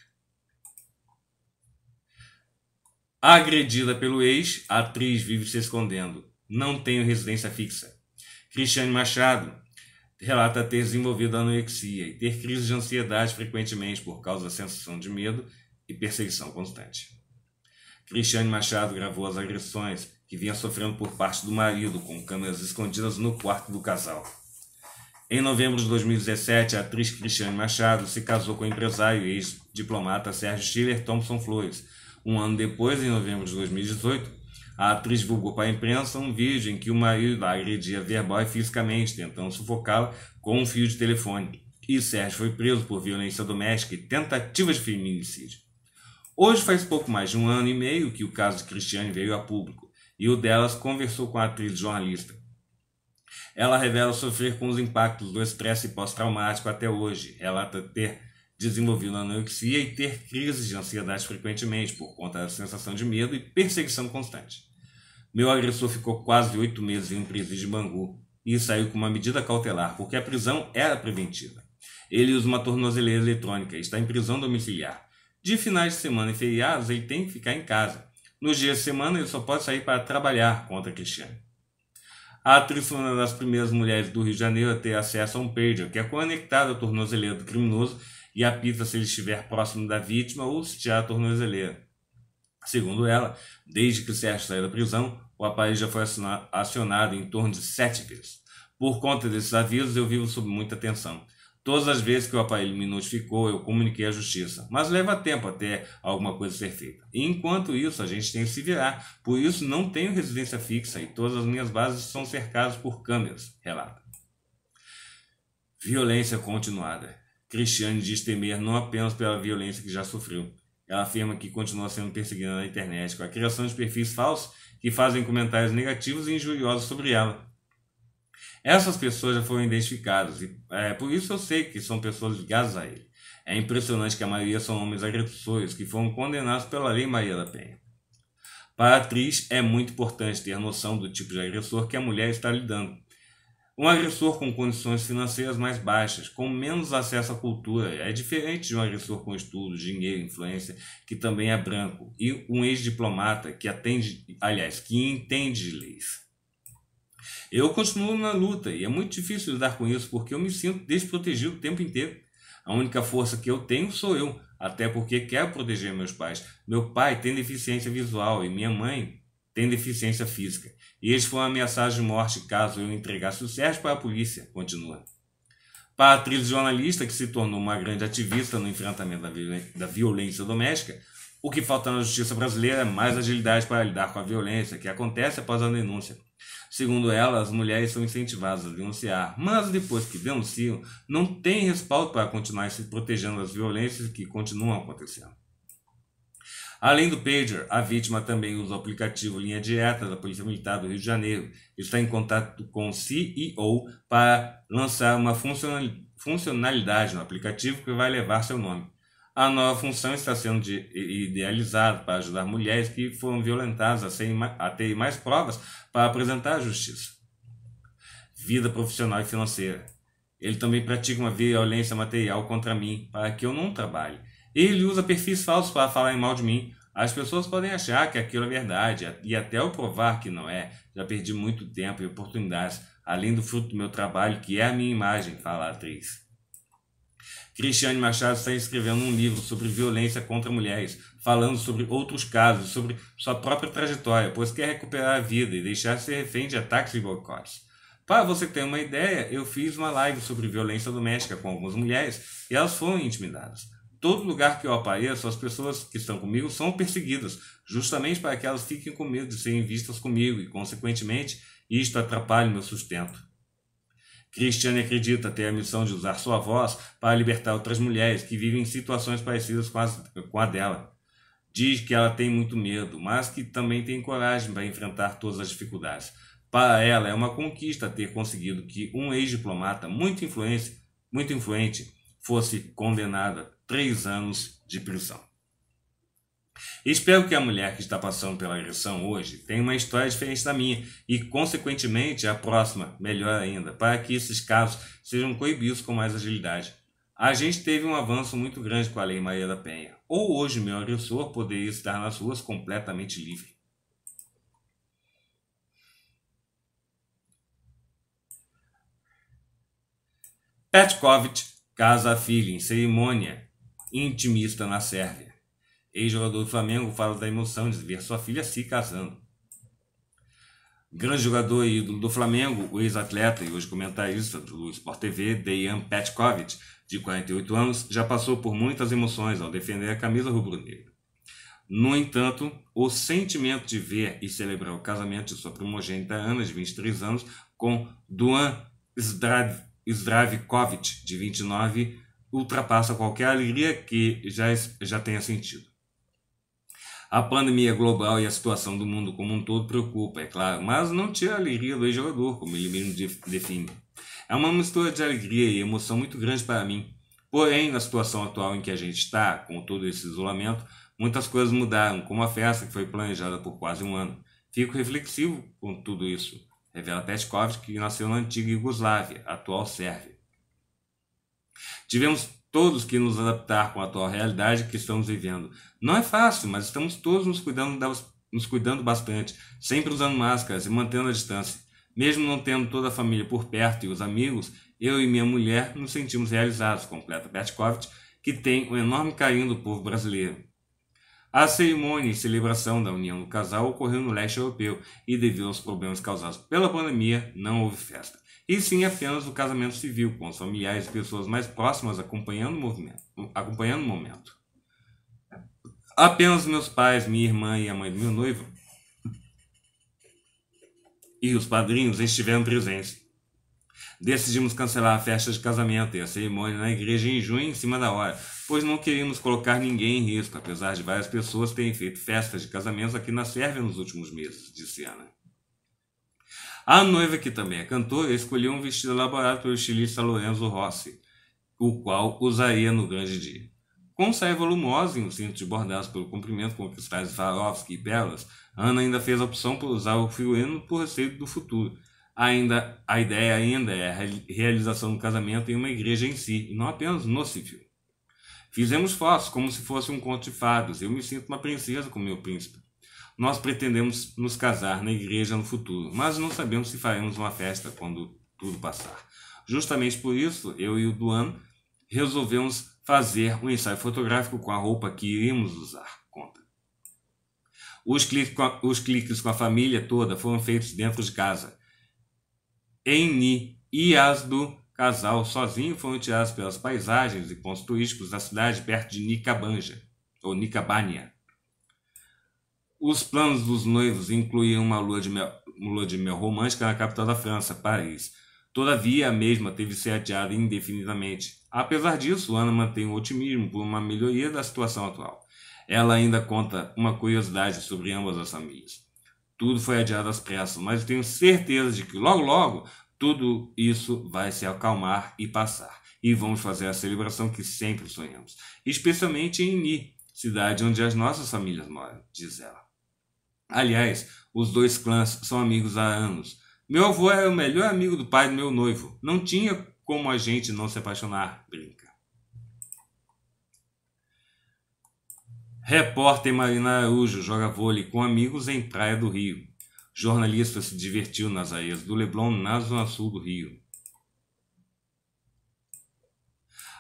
Agredida pelo ex, a atriz vive se escondendo. Não tenho residência fixa. Cristiane Machado, relata ter desenvolvido anorexia e ter crises de ansiedade frequentemente por causa da sensação de medo e perseguição constante. Cristiane Machado gravou as agressões que vinha sofrendo por parte do marido, com câmeras escondidas no quarto do casal. Em novembro de 2017, a atriz Cristiane Machado se casou com o empresário e ex-diplomata Sérgio Schiller Thompson Flores. Um ano depois, em novembro de 2018, a atriz divulgou para a imprensa um vídeo em que o marido a agredia verbal e fisicamente, tentando sufocá-la com um fio de telefone. E Sérgio foi preso por violência doméstica e tentativa de feminicídio. Hoje faz pouco mais de um ano e meio que o caso de Cristiane veio a público, e o delas conversou com a atriz jornalista. Ela revela sofrer com os impactos do estresse pós-traumático até hoje, relata ter desenvolvendo anorexia e ter crises de ansiedade frequentemente por conta da sensação de medo e perseguição constante. Meu agressor ficou quase oito meses em um presídio de Bangu e saiu com uma medida cautelar, porque a prisão era preventiva. Ele usa uma tornozeleira eletrônica, e está em prisão domiciliar. De finais de semana e feriados, ele tem que ficar em casa. Nos dias de semana, ele só pode sair para trabalhar, contra Cristiane. A atriz foi uma das primeiras mulheres do Rio de Janeiro a ter acesso a um pager, que é conectado à tornozeleira do criminoso e apita se ele estiver próximo da vítima ou se tirar a tornozeleira. Segundo ela, desde que o Sérgio saiu da prisão, o aparelho já foi acionado em torno de sete vezes. Por conta desses avisos, eu vivo sob muita tensão. Todas as vezes que o aparelho me notificou, eu comuniquei à justiça, mas leva tempo até alguma coisa ser feita. E enquanto isso, a gente tem que se virar. Por isso, não tenho residência fixa e todas as minhas bases são cercadas por câmeras, relata. Violência continuada. Cristiane diz temer não apenas pela violência que já sofreu. Ela afirma que continua sendo perseguida na internet com a criação de perfis falsos que fazem comentários negativos e injuriosos sobre ela. Essas pessoas já foram identificadas e é, por isso eu sei que são pessoas ligadas a ele. É impressionante que a maioria são homens agressores que foram condenados pela Lei Maria da Penha. Para a atriz, é muito importante ter noção do tipo de agressor que a mulher está lidando. Um agressor com condições financeiras mais baixas, com menos acesso à cultura, é diferente de um agressor com estudos, dinheiro, influência, que também é branco, e um ex-diplomata que atende, aliás, que entende leis. Eu continuo na luta e é muito difícil lidar com isso porque eu me sinto desprotegido o tempo inteiro. A única força que eu tenho sou eu, até porque quero proteger meus pais. Meu pai tem deficiência visual e minha mãe tem deficiência física. E este foi uma ameaça de morte caso eu entregasse o Sérgio para a polícia, continua. Para a atriz jornalista, que se tornou uma grande ativista no enfrentamento da, viol da violência doméstica, o que falta na justiça brasileira é mais agilidade para lidar com a violência que acontece após a denúncia. Segundo ela, as mulheres são incentivadas a denunciar, mas depois que denunciam, não têm respaldo para continuar se protegendo das violências que continuam acontecendo. Além do pager, a vítima também usa o aplicativo Linha Direta da Polícia Militar do Rio de Janeiro. Está em contato com o CEO para lançar uma funcionalidade no aplicativo que vai levar seu nome. A nova função está sendo idealizada para ajudar mulheres que foram violentadas a, ter mais provas para apresentar à justiça. Vida profissional e financeira. Ele também pratica uma violência material contra mim para que eu não trabalhe. Ele usa perfis falsos para em mal de mim. As pessoas podem achar que aquilo é verdade e até eu provar que não é. Já perdi muito tempo e oportunidades, além do fruto do meu trabalho, que é a minha imagem, fala a atriz. Cristiane Machado está escrevendo um livro sobre violência contra mulheres, falando sobre outros casos, sobre sua própria trajetória, pois quer recuperar a vida e deixar ser refém de ataques e boicotes. Para você ter uma ideia, eu fiz uma live sobre violência doméstica com algumas mulheres e elas foram intimidadas todo lugar que eu apareço, as pessoas que estão comigo são perseguidas, justamente para que elas fiquem com medo de serem vistas comigo e, consequentemente, isto atrapalhe o meu sustento. Cristiane acredita ter a missão de usar sua voz para libertar outras mulheres que vivem em situações parecidas com, as, com a dela. Diz que ela tem muito medo, mas que também tem coragem para enfrentar todas as dificuldades. Para ela, é uma conquista ter conseguido que um ex-diplomata muito, muito influente fosse condenado três anos de prisão. Espero que a mulher que está passando pela agressão hoje tenha uma história diferente da minha e, consequentemente, a próxima, melhor ainda, para que esses casos sejam coibidos com mais agilidade. A gente teve um avanço muito grande com a Lei Maria da Penha. Ou hoje meu agressor poderia estar nas ruas completamente livre. Petkovic casa a filha em cerimônia intimista na Sérvia. Ex-jogador do Flamengo fala da emoção de ver sua filha se casando. Grande jogador e ídolo do Flamengo, o ex-atleta e hoje comentarista do Sport TV, Dejan Petkovic, de 48 anos, já passou por muitas emoções ao defender a camisa rubro-negra. No entanto, o sentimento de ver e celebrar o casamento de sua primogênita Ana, de 23 anos, com Duan Zdrav, Zdravkovic, de 29 ultrapassa qualquer alegria que já, já tenha sentido. A pandemia global e a situação do mundo como um todo preocupa, é claro, mas não tira a alegria do ex-jogador, como ele mesmo define. É uma mistura de alegria e emoção muito grande para mim. Porém, na situação atual em que a gente está, com todo esse isolamento, muitas coisas mudaram, como a festa que foi planejada por quase um ano. Fico reflexivo com tudo isso, revela Petkovic, que nasceu na antiga Iugoslávia, atual Sérvia. Tivemos todos que nos adaptar com a atual realidade que estamos vivendo. Não é fácil, mas estamos todos nos cuidando, nos cuidando bastante, sempre usando máscaras e mantendo a distância. Mesmo não tendo toda a família por perto e os amigos, eu e minha mulher nos sentimos realizados, completa Petkovic, que tem um enorme carinho do povo brasileiro. A cerimônia e celebração da união do casal ocorreu no leste europeu e, devido aos problemas causados pela pandemia, não houve festa e sim apenas o casamento civil, com os familiares e pessoas mais próximas acompanhando o movimento, acompanhando o momento. Apenas meus pais, minha irmã e a mãe do meu noivo e os padrinhos estiveram presentes. Decidimos cancelar a festa de casamento e a cerimônia na igreja em junho em cima da hora, pois não queríamos colocar ninguém em risco, apesar de várias pessoas terem feito festas de casamentos aqui na Sérvia nos últimos meses, disse Ana. A noiva, que também é cantora, escolheu um vestido elaborado pelo estilista Lorenzo Rossi, o qual usaria no grande dia. Com saia volumosa e um cinto de bordados pelo comprimento com cristais Swarovski e belas, Ana ainda fez a opção por usar o fioeno por receio do futuro. Ainda A ideia ainda é a realização do casamento em uma igreja em si, e não apenas no civil. Fizemos fotos como se fosse um conto de fadas. Eu me sinto uma princesa com meu príncipe. Nós pretendemos nos casar na igreja no futuro, mas não sabemos se faremos uma festa quando tudo passar. Justamente por isso, eu e o Duan resolvemos fazer um ensaio fotográfico com a roupa que iríamos usar. Conta. Os cliques, com a, os cliques com a família toda foram feitos dentro de casa. Enni e as do casal sozinho foram tiradas pelas paisagens e pontos turísticos da cidade perto de Nicabanja, ou Nicabania. Os planos dos noivos incluíam uma lua de mel, lua de mel romântica na capital da França, Paris. Todavia, a mesma teve ser adiada indefinidamente. Apesar disso, Ana mantém o otimismo por uma melhoria da situação atual. Ela ainda conta uma curiosidade sobre ambas as famílias. Tudo foi adiado às pressas, mas tenho certeza de que logo logo tudo isso vai se acalmar e passar. E vamos fazer a celebração que sempre sonhamos, especialmente em Ni, cidade onde as nossas famílias moram, diz ela. Aliás, os dois clãs são amigos há anos. Meu avô era é o melhor amigo do pai do meu noivo. Não tinha como a gente não se apaixonar, brinca. Repórter Marina Araújo joga vôlei com amigos em Praia do Rio. Jornalista se divertiu nas areias do Leblon, na zona sul do Rio.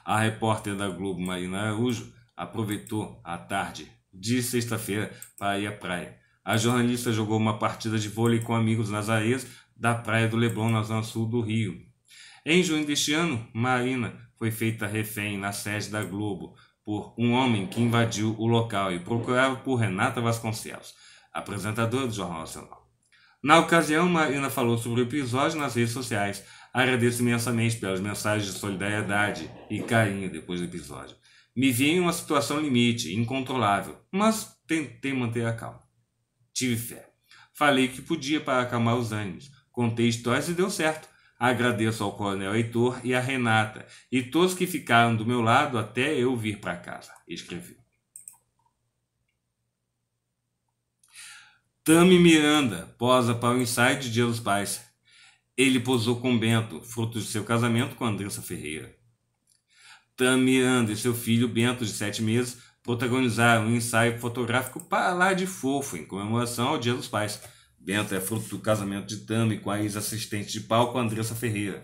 A repórter da Globo Marina Araújo aproveitou a tarde de sexta-feira para ir à praia. A jornalista jogou uma partida de vôlei com amigos nazarenos da praia do Leblon, na zona sul do Rio. Em junho deste ano, Marina foi feita refém na sede da Globo por um homem que invadiu o local e procurava por Renata Vasconcelos, apresentadora do Jornal Nacional. Na ocasião, Marina falou sobre o episódio nas redes sociais. Agradeço imensamente pelas mensagens de solidariedade e carinho depois do episódio. Me vi em uma situação limite, incontrolável, mas tentei manter a calma. Tive fé. Falei que podia para acalmar os ânimos. Contei histórias e deu certo. Agradeço ao coronel Heitor e à Renata e todos que ficaram do meu lado até eu vir para casa, escreveu. Tami Miranda posa para o ensaio de Dia dos Pais. Ele posou com Bento, fruto de seu casamento com Andressa Ferreira. Tami Miranda e seu filho Bento, de sete meses, protagonizar um ensaio fotográfico para lá de fofo, em comemoração ao Dia dos Pais. Bento é fruto do casamento de Tami com a ex-assistente de palco Andressa Ferreira.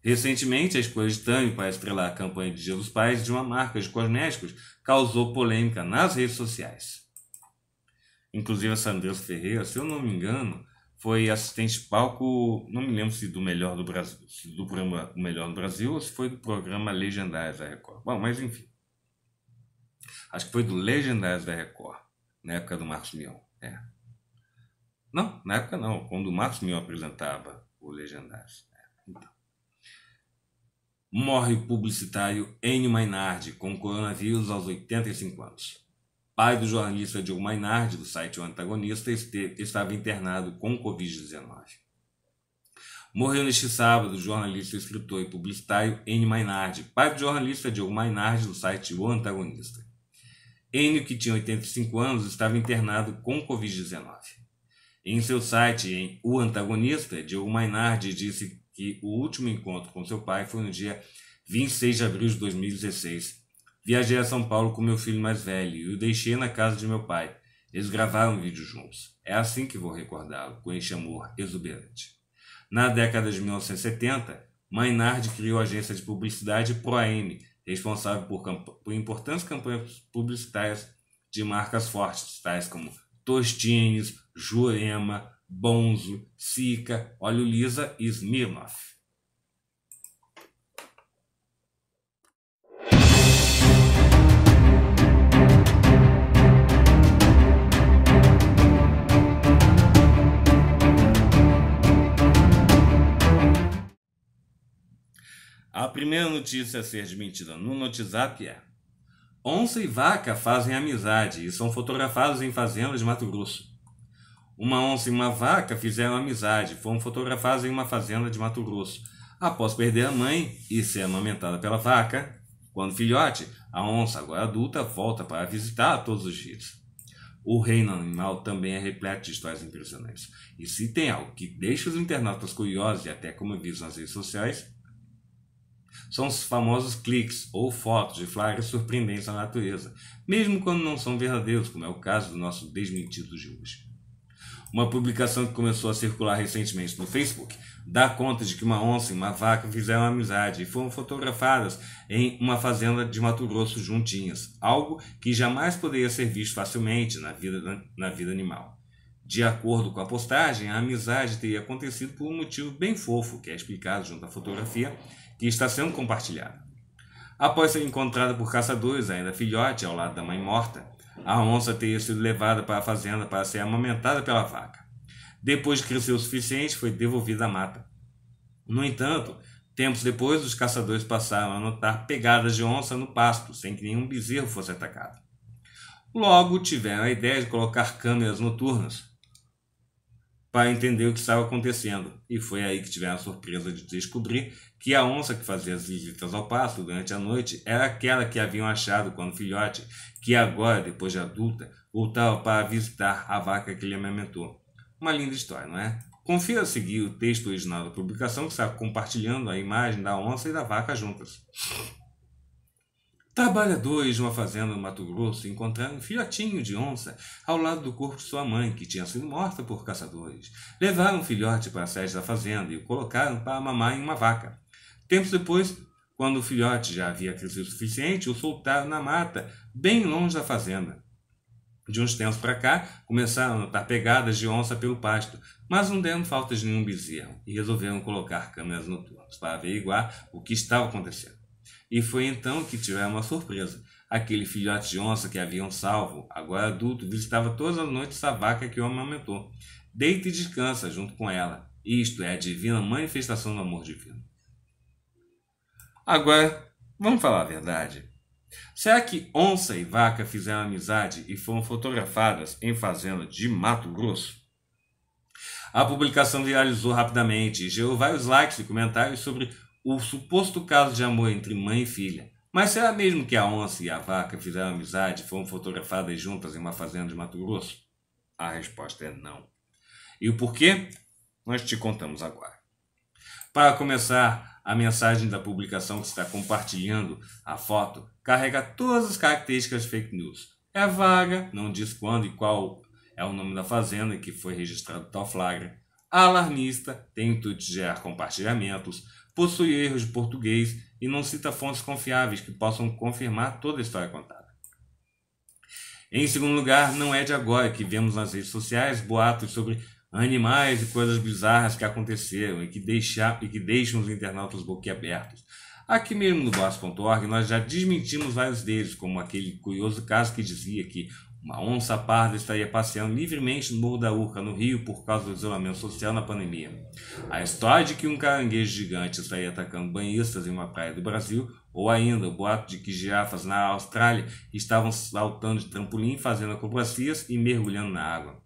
Recentemente, a escolha de Tami para estrelar a campanha de Dia dos Pais de uma marca de cosméticos causou polêmica nas redes sociais. Inclusive, essa Andressa Ferreira, se eu não me engano, foi assistente de palco, não me lembro se do Melhor do Brasil, se do programa Melhor do Brasil ou se foi do programa Legendários da Record. Bom, mas enfim. Acho que foi do Legendários da Record, na época do Marcos Mion. É. Não, na época não, quando o Marcos Mion apresentava o Legendários. É. Então. Morre o publicitário Enio Mainardi com coronavírus aos 85 anos. Pai do jornalista Diogo Mainardi, do site O Antagonista, estava internado com Covid-19. Morreu neste sábado o jornalista, escritor e publicitário N. Mainardi, pai do jornalista Diogo Mainardi, do site O Antagonista. Enio, que tinha 85 anos, estava internado com Covid-19. Em seu site, em O Antagonista, Diogo Mainardi disse que o último encontro com seu pai foi no dia 26 de abril de 2016. Viajei a São Paulo com meu filho mais velho e o deixei na casa de meu pai. Eles gravaram um vídeo juntos. É assim que vou recordá-lo, com este amor exuberante. Na década de 1970, Maynard criou a agência de publicidade ProAM, responsável por, por importantes campanhas publicitárias de marcas fortes, tais como Tostines, Jurema, Bonzo, Sica, Óleo Lisa e Smirnoff. A primeira notícia a ser desmentida no Notizap é: Onça e vaca fazem amizade e são fotografados em fazendas de Mato Grosso. Uma onça e uma vaca fizeram amizade e foram fotografados em uma fazenda de Mato Grosso. Após perder a mãe e ser amamentada pela vaca, quando filhote, a onça, agora adulta, volta para visitar todos os dias. O reino animal também é repleto de histórias impressionantes. E se tem algo que deixa os internautas curiosos e até como avisam nas redes sociais, são os famosos cliques ou fotos de flagras surpreendentes à natureza, mesmo quando não são verdadeiros, como é o caso do nosso desmentido de hoje. Uma publicação que começou a circular recentemente no Facebook dá conta de que uma onça e uma vaca fizeram amizade e foram fotografadas em uma fazenda de Mato Grosso juntinhas, algo que jamais poderia ser visto facilmente na vida, na vida animal. De acordo com a postagem, a amizade teria acontecido por um motivo bem fofo, que é explicado junto à fotografia que está sendo compartilhada. Após ser encontrada por caçadores, ainda filhote, ao lado da mãe morta, a onça teria sido levada para a fazenda para ser amamentada pela vaca. Depois de crescer o suficiente, foi devolvida à mata. No entanto, tempos depois, os caçadores passaram a notar pegadas de onça no pasto, sem que nenhum bezerro fosse atacado. Logo, tiveram a ideia de colocar câmeras noturnas para entender o que estava acontecendo. E foi aí que tiveram a surpresa de descobrir que a onça que fazia as visitas ao pasto durante a noite era aquela que haviam achado quando filhote, que agora, depois de adulta, voltava para visitar a vaca que ele amamentou. Uma linda história, não é? Confira a seguir o texto original da publicação que está compartilhando a imagem da onça e da vaca juntas. Trabalhadores de uma fazenda no Mato Grosso encontraram um filhotinho de onça ao lado do corpo de sua mãe, que tinha sido morta por caçadores. Levaram o filhote para a sede da fazenda e o colocaram para mamar em uma vaca. Tempos depois, quando o filhote já havia crescido o suficiente, o soltaram na mata, bem longe da fazenda. De uns tempos para cá, começaram a notar pegadas de onça pelo pasto, mas não deram falta de nenhum bezerro e resolveram colocar câmeras noturnas para averiguar o que estava acontecendo. E foi então que tiveram uma surpresa. Aquele filhote de onça que haviam salvo, agora adulto, visitava todas as noites a vaca que o amamentou. Deita e descansa junto com ela. Isto é a divina manifestação do amor divino. Agora, vamos falar a verdade. Será que onça e vaca fizeram amizade e foram fotografadas em fazenda de Mato Grosso? A publicação viralizou rapidamente e gerou vários likes e comentários sobre o suposto caso de amor entre mãe e filha. Mas será mesmo que a onça e a vaca fizeram amizade e foram fotografadas juntas em uma fazenda de Mato Grosso? A resposta é não. E o porquê? Nós te contamos agora. Para começar, a mensagem da publicação que está compartilhando a foto carrega todas as características de fake news. É vaga, não diz quando e qual é o nome da fazenda que foi registrado tal flagra. Alarmista, tem intuito de gerar compartilhamentos, possui erros de português e não cita fontes confiáveis que possam confirmar toda a história contada. Em segundo lugar, não é de agora que vemos nas redes sociais boatos sobre animais e coisas bizarras que aconteceram e que, e que deixam os internautas boquiabertos. Aqui mesmo no Boas.org nós já desmentimos vários deles, como aquele curioso caso que dizia que uma onça parda estaria passeando livremente no Morro da Urca, no Rio, por causa do isolamento social na pandemia. A história de que um caranguejo gigante estaria atacando banhistas em uma praia do Brasil, ou ainda o boato de que girafas na Austrália estavam saltando de trampolim, fazendo acrobacias e mergulhando na água.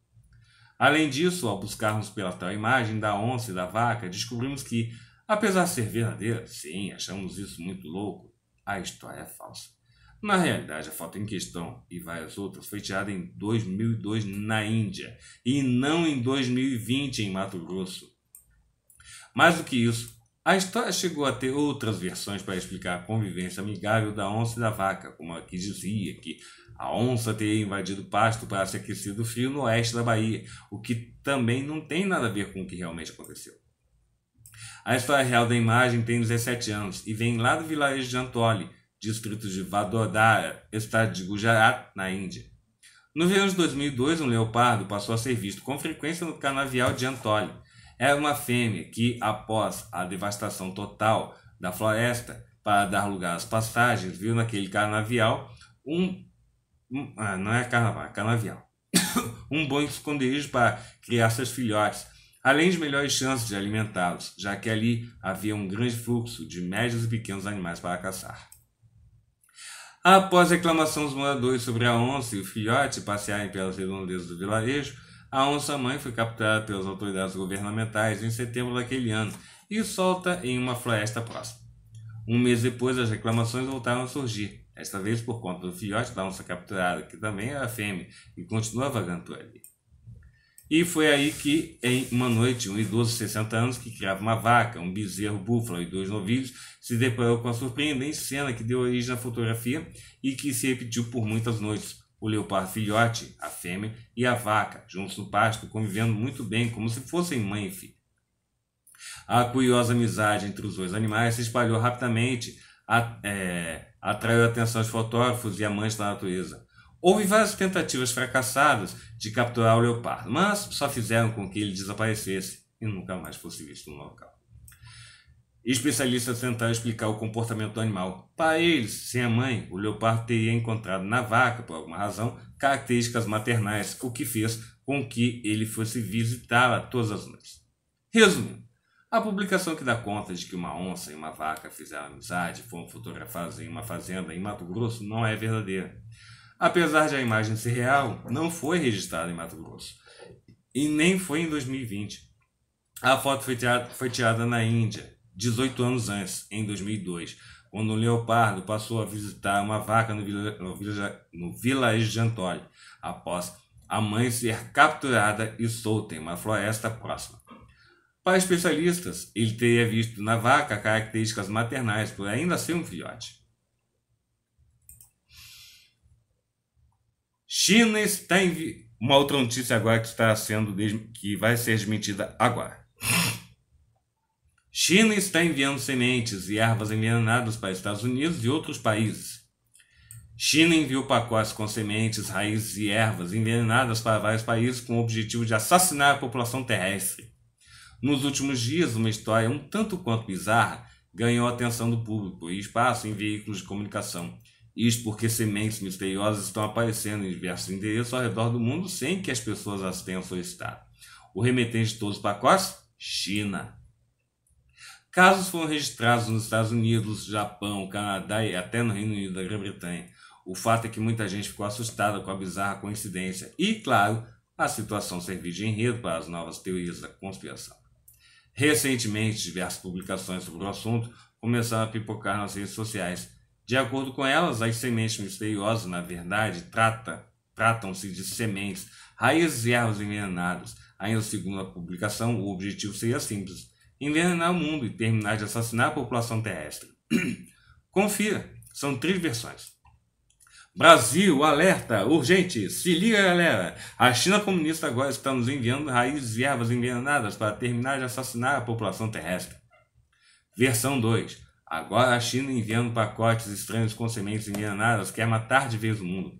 Além disso, ao buscarmos pela tal imagem da onça e da vaca, descobrimos que, apesar de ser verdadeira, sim, achamos isso muito louco, a história é falsa. Na realidade, a foto em questão e várias outras foi tirada em 2002 na Índia e não em 2020 em Mato Grosso. Mais do que isso, a história chegou a ter outras versões para explicar a convivência amigável da onça e da vaca, como aqui dizia que a onça teria invadido o pasto para se aquecer do frio no oeste da Bahia, o que também não tem nada a ver com o que realmente aconteceu. A história real da imagem tem 17 anos e vem lá do vilarejo de Antoli, distrito de Vadodara, estado de Gujarat, na Índia. No verão de 2002, um leopardo passou a ser visto com frequência no canavial de Antoli. Era uma fêmea que, após a devastação total da floresta para dar lugar às passagens, viu naquele canavial um. um ah, não é carnaval, é canavial. um bom esconderijo para criar seus filhotes, além de melhores chances de alimentá-los, já que ali havia um grande fluxo de médios e pequenos animais para caçar. Após reclamação dos moradores sobre a onça e o filhote passearem pelas redondezas do vilarejo, a onça-mãe foi capturada pelas autoridades governamentais em setembro daquele ano e solta em uma floresta próxima. Um mês depois, as reclamações voltaram a surgir, esta vez por conta do filhote da onça capturada, que também era fêmea e continua vagando por ali. E foi aí que, em uma noite, um idoso de 60 anos que criava uma vaca, um bezerro búfalo e dois novilhos se deparou com a surpreendente cena que deu origem à fotografia e que se repetiu por muitas noites. O leopardo filhote, a fêmea e a vaca, juntos no pasto, convivendo muito bem, como se fossem mãe e filho. A curiosa amizade entre os dois animais se espalhou rapidamente, a, é, atraiu a atenção dos fotógrafos e amantes da natureza. Houve várias tentativas fracassadas de capturar o leopardo, mas só fizeram com que ele desaparecesse e nunca mais fosse visto no local. Especialistas tentaram explicar o comportamento do animal. Para eles, sem a mãe, o leopardo teria encontrado na vaca, por alguma razão, características maternais, o que fez com que ele fosse visitá-la todas as noites. Resumindo, a publicação que dá conta de que uma onça e uma vaca fizeram amizade e foram fotografadas em uma fazenda em Mato Grosso não é verdadeira. Apesar de a imagem ser real, não foi registrada em Mato Grosso. E nem foi em 2020. A foto foi, foi tirada na Índia, 18 anos antes, em 2002, quando um leopardo passou a visitar uma vaca no, no, no vilarejo de Antônio, após a mãe ser capturada e solta em uma floresta próxima. Para especialistas, ele teria visto na vaca características maternais, por ainda ser um filhote. China está em uma outra notícia agora que está sendo que vai ser desmentida agora. China está enviando sementes e ervas envenenadas para Estados Unidos e outros países. China enviou pacotes com sementes, raízes e ervas envenenadas para vários países com o objetivo de assassinar a população terrestre. Nos últimos dias, uma história um tanto quanto bizarra ganhou a atenção do público e espaço em veículos de comunicação. Isto porque sementes misteriosas estão aparecendo em diversos endereços ao redor do mundo sem que as pessoas as tenham solicitado. O remetente de todos os pacotes? China. Casos foram registrados nos Estados Unidos, Japão, Canadá e até no Reino Unido da Grã-Bretanha. O fato é que muita gente ficou assustada com a bizarra coincidência e, claro, a situação serviu de enredo para as novas teorias da conspiração. Recentemente, diversas publicações sobre o assunto começaram a pipocar nas redes sociais de acordo com elas, as sementes misteriosas, na verdade, trata, tratam-se de sementes, raízes e ervas envenenadas. Ainda segundo a publicação, o objetivo seria simples: envenenar o mundo e terminar de assassinar a população terrestre. confira são três versões. Brasil, alerta, urgente, se liga galera! A China comunista agora está nos enviando raízes e ervas envenenadas para terminar de assassinar a população terrestre. Versão 2. Agora a China enviando pacotes estranhos com sementes envenenadas quer matar de vez o mundo.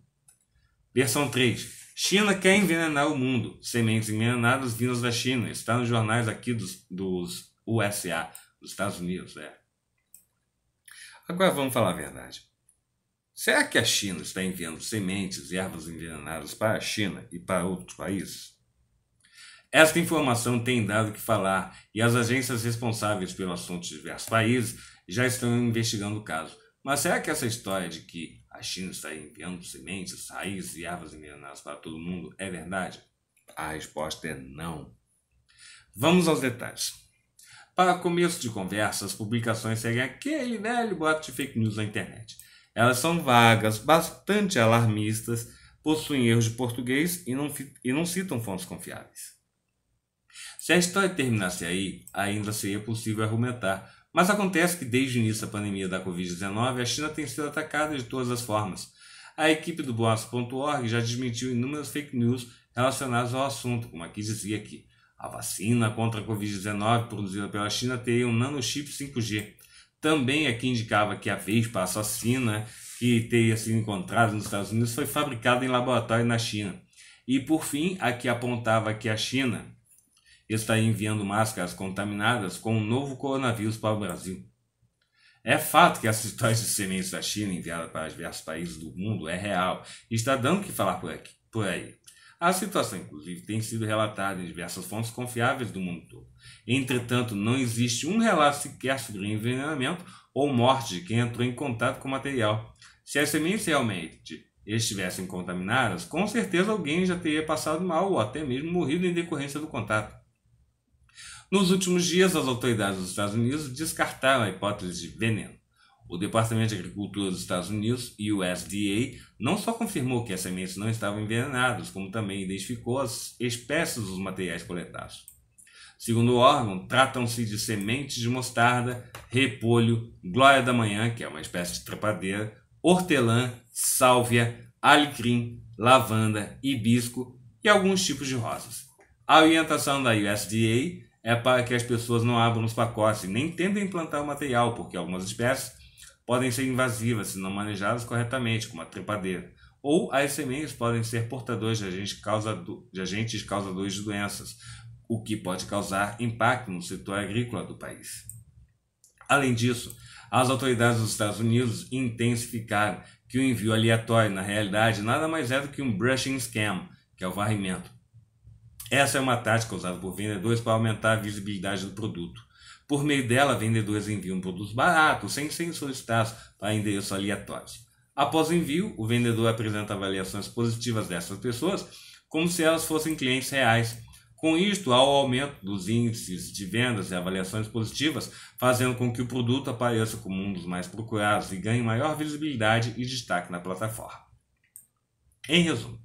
Versão 3. China quer envenenar o mundo. Sementes envenenadas vindas da China. Está nos jornais aqui dos, dos USA, dos Estados Unidos. É. Agora vamos falar a verdade. Será que a China está enviando sementes e ervas envenenadas para a China e para outros países? Esta informação tem dado o que falar e as agências responsáveis pelo assunto de diversos países já estão investigando o caso. Mas será que essa história de que a China está enviando sementes, raízes e ervas envenenadas para todo mundo é verdade? A resposta é não. Vamos aos detalhes. Para começo de conversa, as publicações seguem aquele velho boato de fake news na internet. Elas são vagas, bastante alarmistas, possuem erros de português e não, e não citam fontes confiáveis. Se a história terminasse aí, ainda seria possível argumentar, mas acontece que desde o início da pandemia da Covid-19, a China tem sido atacada de todas as formas. A equipe do Boas.org já desmentiu inúmeras fake news relacionadas ao assunto, como aqui dizia que a vacina contra a Covid-19 produzida pela China teria um nanochip 5G. Também aqui indicava que a Vespa assassina que teria sido encontrada nos Estados Unidos foi fabricada em laboratório na China. E por fim, aqui apontava que a China está enviando máscaras contaminadas com o um novo coronavírus para o Brasil. É fato que a situação de sementes da China enviada para diversos países do mundo é real e está dando o que falar por, aqui, por aí. A situação, inclusive, tem sido relatada em diversas fontes confiáveis do mundo todo. Entretanto, não existe um relato sequer sobre envenenamento ou morte de quem entrou em contato com o material. Se as sementes realmente estivessem contaminadas, com certeza alguém já teria passado mal ou até mesmo morrido em decorrência do contato. Nos últimos dias, as autoridades dos Estados Unidos descartaram a hipótese de veneno. O Departamento de Agricultura dos Estados Unidos, USDA, não só confirmou que as sementes não estavam envenenadas, como também identificou as espécies dos materiais coletados. Segundo o órgão, tratam-se de sementes de mostarda, repolho, glória da manhã, que é uma espécie de trepadeira, hortelã, sálvia, alecrim, lavanda, hibisco e alguns tipos de rosas. A orientação da USDA é para que as pessoas não abram os pacotes e nem tentem implantar o material, porque algumas espécies podem ser invasivas se não manejadas corretamente, como a trepadeira. Ou as sementes podem ser portadoras de agentes, causado, de agentes causadores de doenças, o que pode causar impacto no setor agrícola do país. Além disso, as autoridades dos Estados Unidos intensificaram que o envio aleatório, na realidade, nada mais é do que um brushing scam, que é o varrimento essa é uma tática usada por vendedores para aumentar a visibilidade do produto. Por meio dela, vendedores enviam produtos baratos, sem ser solicitados, para endereços aleatórios. Após o envio, o vendedor apresenta avaliações positivas dessas pessoas, como se elas fossem clientes reais. Com isto, há o aumento dos índices de vendas e avaliações positivas, fazendo com que o produto apareça como um dos mais procurados e ganhe maior visibilidade e destaque na plataforma. Em resumo,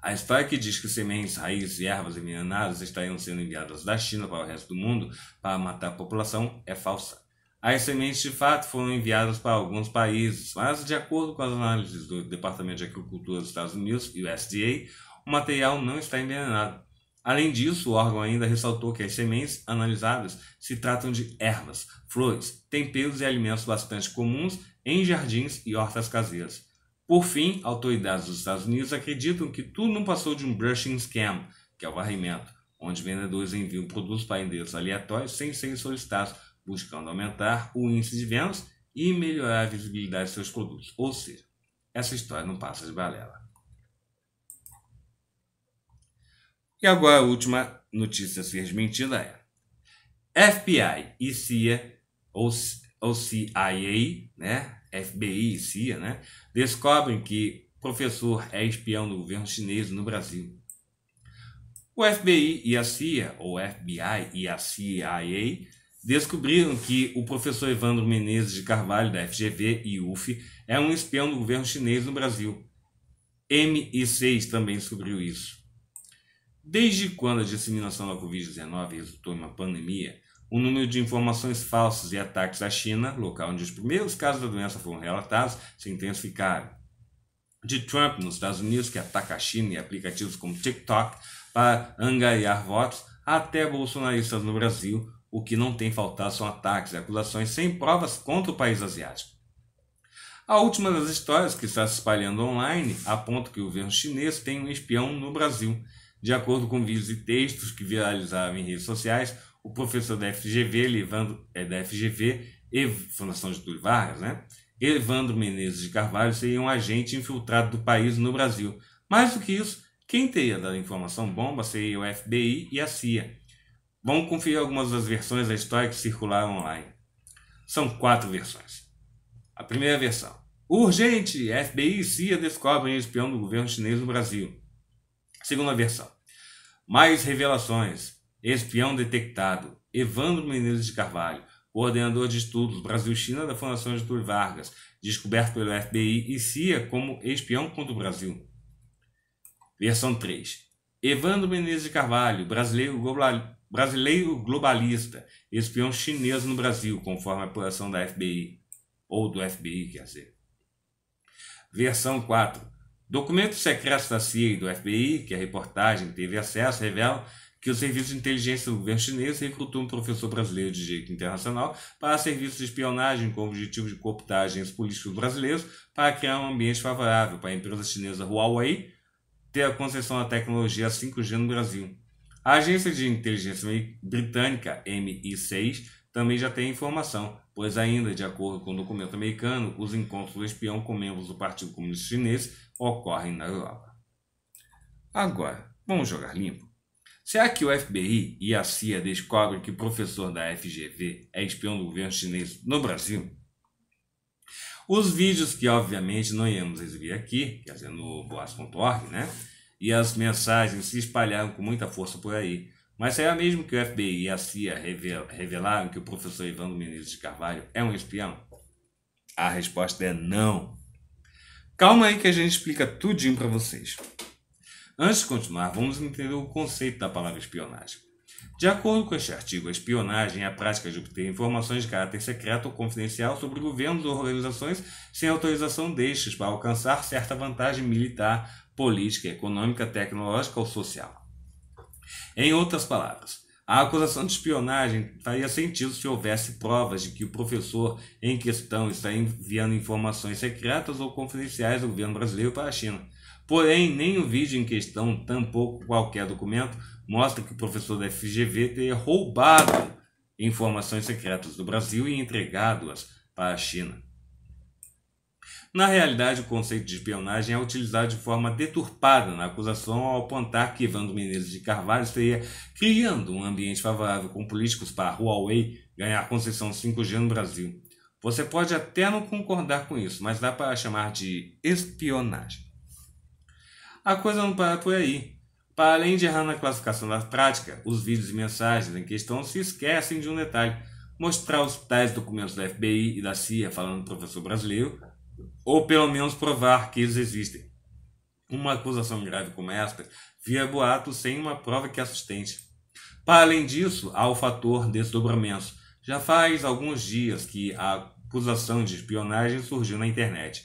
a Stark diz que sementes, raízes e ervas envenenadas estariam sendo enviadas da China para o resto do mundo para matar a população é falsa. As sementes de fato foram enviadas para alguns países, mas, de acordo com as análises do Departamento de Agricultura dos Estados Unidos, USDA, o material não está envenenado. Além disso, o órgão ainda ressaltou que as sementes analisadas se tratam de ervas, flores, temperos e alimentos bastante comuns em jardins e hortas caseiras. Por fim, autoridades dos Estados Unidos acreditam que tudo não passou de um brushing scam, que é o varrimento, onde vendedores enviam produtos para endereços aleatórios sem serem solicitados, buscando aumentar o índice de vendas e melhorar a visibilidade de seus produtos. Ou seja, essa história não passa de balela. E agora a última notícia a ser desmentida é: FBI e CIA, ou, ou CIA, né? FBI e CIA, né, descobrem que professor é espião do governo chinês no Brasil. O FBI e a CIA, ou FBI e a CIA, descobriram que o professor Evandro Menezes de Carvalho, da FGV e UF, é um espião do governo chinês no Brasil. MI6 também descobriu isso. Desde quando a disseminação da Covid-19 resultou em uma pandemia, o número de informações falsas e ataques à China, local onde os primeiros casos da doença foram relatados, se intensificaram. De Trump nos Estados Unidos, que ataca a China e aplicativos como TikTok para angariar votos, até bolsonaristas no Brasil, o que não tem faltado são ataques e acusações sem provas contra o país asiático. A última das histórias que está se espalhando online aponta que o governo chinês tem um espião no Brasil. De acordo com vídeos e textos que viralizavam em redes sociais, o professor da FGV, Evandro é, da FGV, e Fundação Getúlio Vargas, né? Evandro Menezes de Carvalho seria um agente infiltrado do país no Brasil. Mais do que isso, quem teria dado a informação bomba seria o FBI e a CIA. Vamos conferir algumas das versões da história que circularam online. São quatro versões. A primeira versão. Urgente! FBI e CIA descobrem espião do governo chinês no Brasil. Segunda versão. Mais revelações. Espião detectado. Evandro Menezes de Carvalho, coordenador de estudos Brasil-China da Fundação Getúlio Vargas, descoberto pelo FBI e CIA como espião contra o Brasil. Versão 3. Evandro Menezes de Carvalho, brasileiro, global, brasileiro globalista, espião chinês no Brasil, conforme a apuração da FBI, ou do FBI, quer dizer. Versão 4. Documentos secretos da CIA e do FBI, que a reportagem teve acesso, revelam que o Serviço de Inteligência do governo chinês recrutou um professor brasileiro de direito internacional para serviço de espionagem com o objetivo de cooptar agentes políticos brasileiros para criar um ambiente favorável para a empresa chinesa Huawei ter a concessão da tecnologia 5G no Brasil. A agência de inteligência britânica MI6 também já tem informação, pois ainda, de acordo com o um documento americano, os encontros do espião com membros do Partido Comunista Chinês ocorrem na Europa. Agora, vamos jogar limpo? Será que o FBI e a CIA descobrem que o professor da FGV é espião do governo chinês no Brasil? Os vídeos que obviamente não íamos exibir aqui, quer dizer, no boas.org, né? E as mensagens se espalharam com muita força por aí. Mas será mesmo que o FBI e a CIA revelaram que o professor Ivandro Menezes de Carvalho é um espião? A resposta é não. Calma aí que a gente explica tudinho para vocês. Antes de continuar, vamos entender o conceito da palavra espionagem. De acordo com este artigo, a espionagem é a prática de obter informações de caráter secreto ou confidencial sobre governos ou organizações sem autorização destes para alcançar certa vantagem militar, política, econômica, tecnológica ou social. Em outras palavras, a acusação de espionagem faria sentido se houvesse provas de que o professor em questão está enviando informações secretas ou confidenciais do governo brasileiro para a China, Porém, nem o vídeo em questão, tampouco qualquer documento, mostra que o professor da FGV teria roubado informações secretas do Brasil e entregado-as para a China. Na realidade, o conceito de espionagem é utilizado de forma deturpada na acusação ao apontar que Evandro Menezes de Carvalho estaria criando um ambiente favorável com políticos para a Huawei ganhar concessão 5G no Brasil. Você pode até não concordar com isso, mas dá para chamar de espionagem a coisa não para por é aí. Para além de errar na classificação da prática, os vídeos e mensagens em questão se esquecem de um detalhe: mostrar os tais documentos da FBI e da CIA falando do professor brasileiro, ou pelo menos provar que eles existem. Uma acusação grave como esta via boato sem uma prova que a sustente. Para além disso, há o fator desdobramento. Já faz alguns dias que a acusação de espionagem surgiu na internet.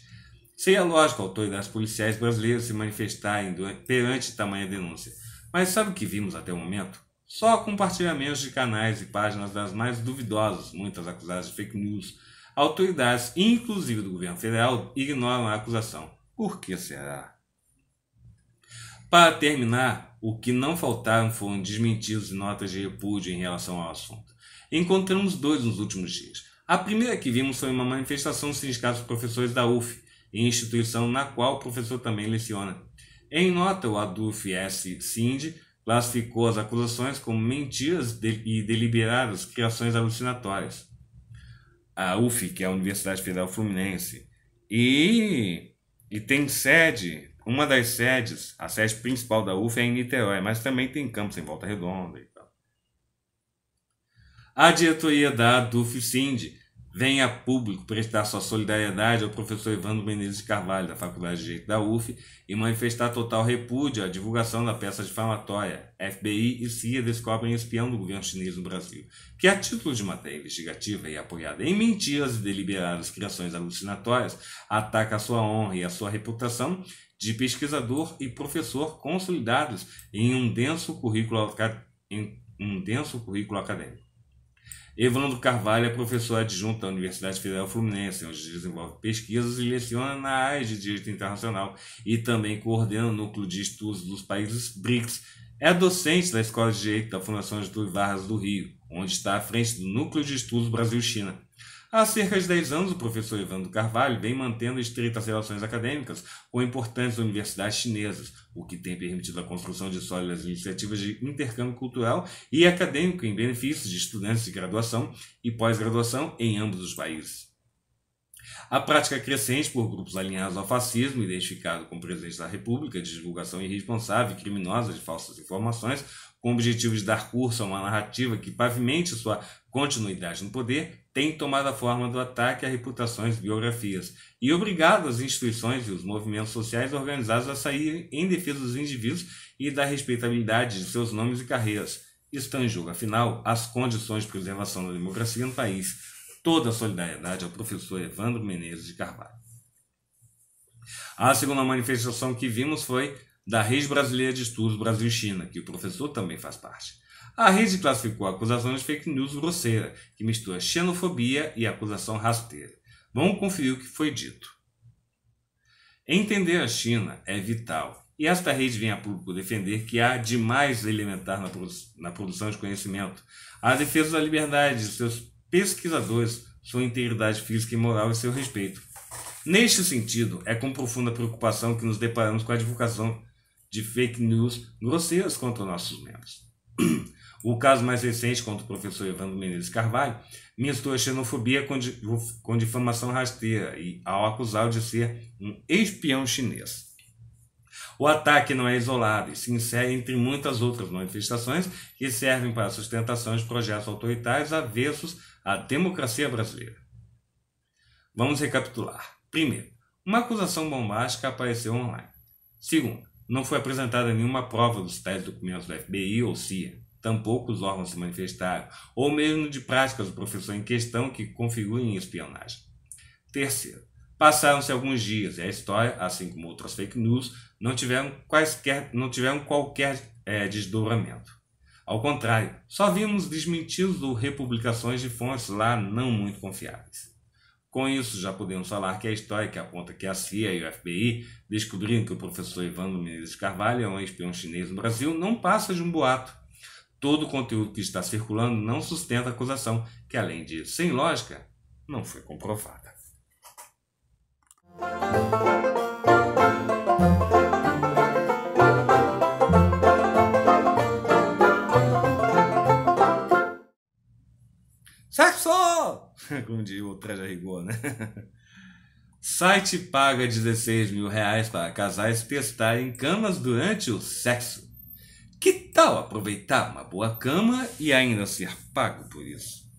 Seria é lógico autoridades policiais brasileiras se manifestarem perante tamanha denúncia, mas sabe o que vimos até o momento? Só compartilhamentos de canais e páginas das mais duvidosas, muitas acusadas de fake news. Autoridades, inclusive do governo federal, ignoram a acusação. Por que será? Para terminar, o que não faltaram foram desmentidos e notas de repúdio em relação ao assunto. Encontramos dois nos últimos dias. A primeira que vimos foi uma manifestação dos sindicatos professores da UfI e instituição na qual o professor também leciona. Em nota, o Adolf S. Sinde classificou as acusações como mentiras e deliberadas criações alucinatórias. A UF, que é a Universidade Federal Fluminense, e, e tem sede, uma das sedes, a sede principal da UF é em Niterói, mas também tem campos em Volta Redonda e tal. A diretoria da Adolf Cindy venha a público prestar sua solidariedade ao professor Evandro Menezes de Carvalho, da Faculdade de Direito da UF, e manifestar total repúdio à divulgação da peça difamatória. FBI e CIA descobrem espião do governo chinês no Brasil, que, é a título de matéria investigativa e apoiada em mentiras e deliberadas criações alucinatórias, ataca a sua honra e a sua reputação de pesquisador e professor consolidados em um denso currículo, um denso currículo acadêmico. Evandro Carvalho é professor adjunto da Universidade Federal Fluminense, onde desenvolve pesquisas e leciona na área de Direito Internacional e também coordena o Núcleo de Estudos dos Países BRICS. É docente da Escola de Direito da Fundação Getúlio Vargas do Rio, onde está à frente do Núcleo de Estudos Brasil-China. Há cerca de 10 anos, o professor Evandro Carvalho vem mantendo estreitas relações acadêmicas com importantes universidades chinesas, o que tem permitido a construção de sólidas iniciativas de intercâmbio cultural e acadêmico em benefício de estudantes de graduação e pós-graduação em ambos os países. A prática crescente por grupos alinhados ao fascismo, identificado com o presidente da República, de divulgação irresponsável e criminosa de falsas informações, com o objetivo de dar curso a uma narrativa que pavimente sua continuidade no poder, têm tomado a forma do ataque a reputações e biografias, e obrigado as instituições e os movimentos sociais organizados a sair em defesa dos indivíduos e da respeitabilidade de seus nomes e carreiras. Estão em jogo, afinal, as condições de preservação da democracia no país. Toda a solidariedade ao professor Evandro Menezes de Carvalho. A segunda manifestação que vimos foi da Rede Brasileira de Estudos Brasil-China, que o professor também faz parte. A rede classificou a acusação de fake news grosseira, que mistura xenofobia e acusação rasteira. Vamos conferir o que foi dito. Entender a China é vital, e esta rede vem a público defender que há de mais elementar na, produ na produção de conhecimento, a defesa da liberdade de seus pesquisadores, sua integridade física e moral e seu respeito. Neste sentido, é com profunda preocupação que nos deparamos com a divulgação de fake news grosseiras contra nossos membros. O caso mais recente contra o professor Evandro Menezes Carvalho misturou xenofobia com, com difamação rasteira e ao acusá-lo de ser um espião chinês. O ataque não é isolado e se insere entre muitas outras manifestações que servem para a sustentação de projetos autoritários avessos à democracia brasileira. Vamos recapitular. Primeiro, uma acusação bombástica apareceu online. Segundo, não foi apresentada nenhuma prova dos tais documentos da FBI ou CIA tampouco os órgãos se manifestaram, ou mesmo de práticas do professor em questão que configurem espionagem. Terceiro, passaram-se alguns dias e a história, assim como outras fake news, não tiveram, quaisquer, não tiveram qualquer é, desdobramento. Ao contrário, só vimos desmentidos ou republicações de fontes lá não muito confiáveis. Com isso, já podemos falar que a história que aponta que a CIA e o FBI descobriram que o professor Ivandro Menezes Carvalho é um espião chinês no Brasil não passa de um boato Todo o conteúdo que está circulando não sustenta a acusação, que além de sem lógica, não foi comprovada. Sexo! Como diz o Traja Rigor, né? Site paga 16 mil reais para casais testarem camas durante o sexo. Que tal aproveitar uma boa cama e ainda ser pago por isso?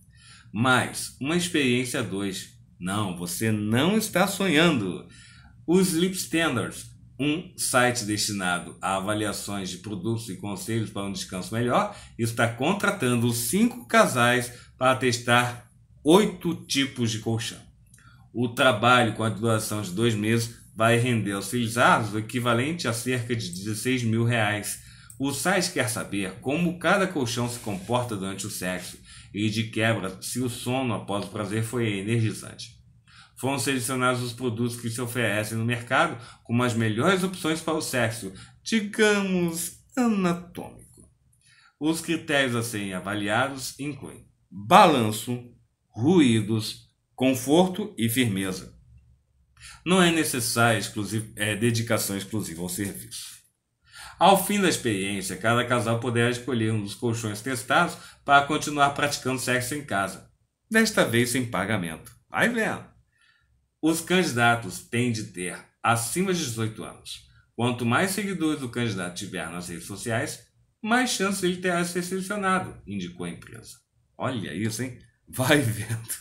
Mas uma experiência 2. Não, você não está sonhando. Os Sleep Standards, um site destinado a avaliações de produtos e conselhos para um descanso melhor, está contratando cinco casais para testar oito tipos de colchão. O trabalho, com a duração de dois meses, vai render aos filizados o equivalente a cerca de 16 mil reais o Sais quer saber como cada colchão se comporta durante o sexo e, de quebra, se o sono após o prazer foi energizante. Foram selecionados os produtos que se oferecem no mercado como as melhores opções para o sexo, digamos, anatômico. Os critérios a serem avaliados incluem balanço, ruídos, conforto e firmeza. Não é necessária é, dedicação exclusiva ao serviço. Ao fim da experiência, cada casal poderá escolher um dos colchões testados para continuar praticando sexo em casa, desta vez sem pagamento. Vai vendo! Os candidatos têm de ter acima de 18 anos. Quanto mais seguidores o candidato tiver nas redes sociais, mais chance ele terá de ser selecionado, indicou a empresa. Olha isso, hein? Vai vendo!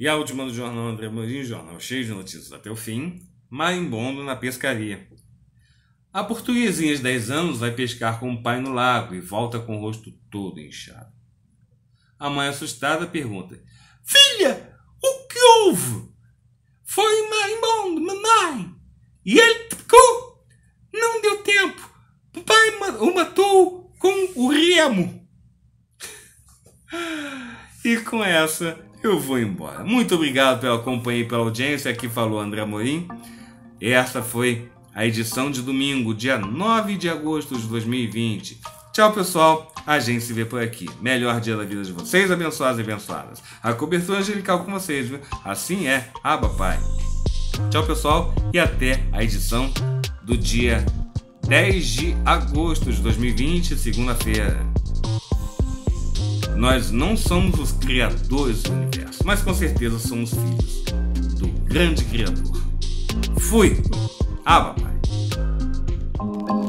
E a última do jornal André Mourinho, jornal cheio de notícias até o fim, marimbondo na pescaria. A portuguesinha de 10 anos vai pescar com o pai no lago e volta com o rosto todo inchado. A mãe assustada pergunta, Filha, o que houve? Foi um marimbondo, mamãe. E ele picou. Não deu tempo. Papai o matou com o remo. E com essa eu vou embora. Muito obrigado pela companhia e pela audiência. Aqui falou André Morim. Essa foi a edição de domingo, dia 9 de agosto de 2020. Tchau, pessoal. A gente se vê por aqui. Melhor dia da vida de vocês, abençoados e abençoadas. A cobertura angelical com vocês, viu? Assim é, aba pai. Tchau, pessoal, e até a edição do dia 10 de agosto de 2020, segunda-feira. Nós não somos os criadores do universo, mas com certeza somos filhos do grande criador. Fui! Ah, papai!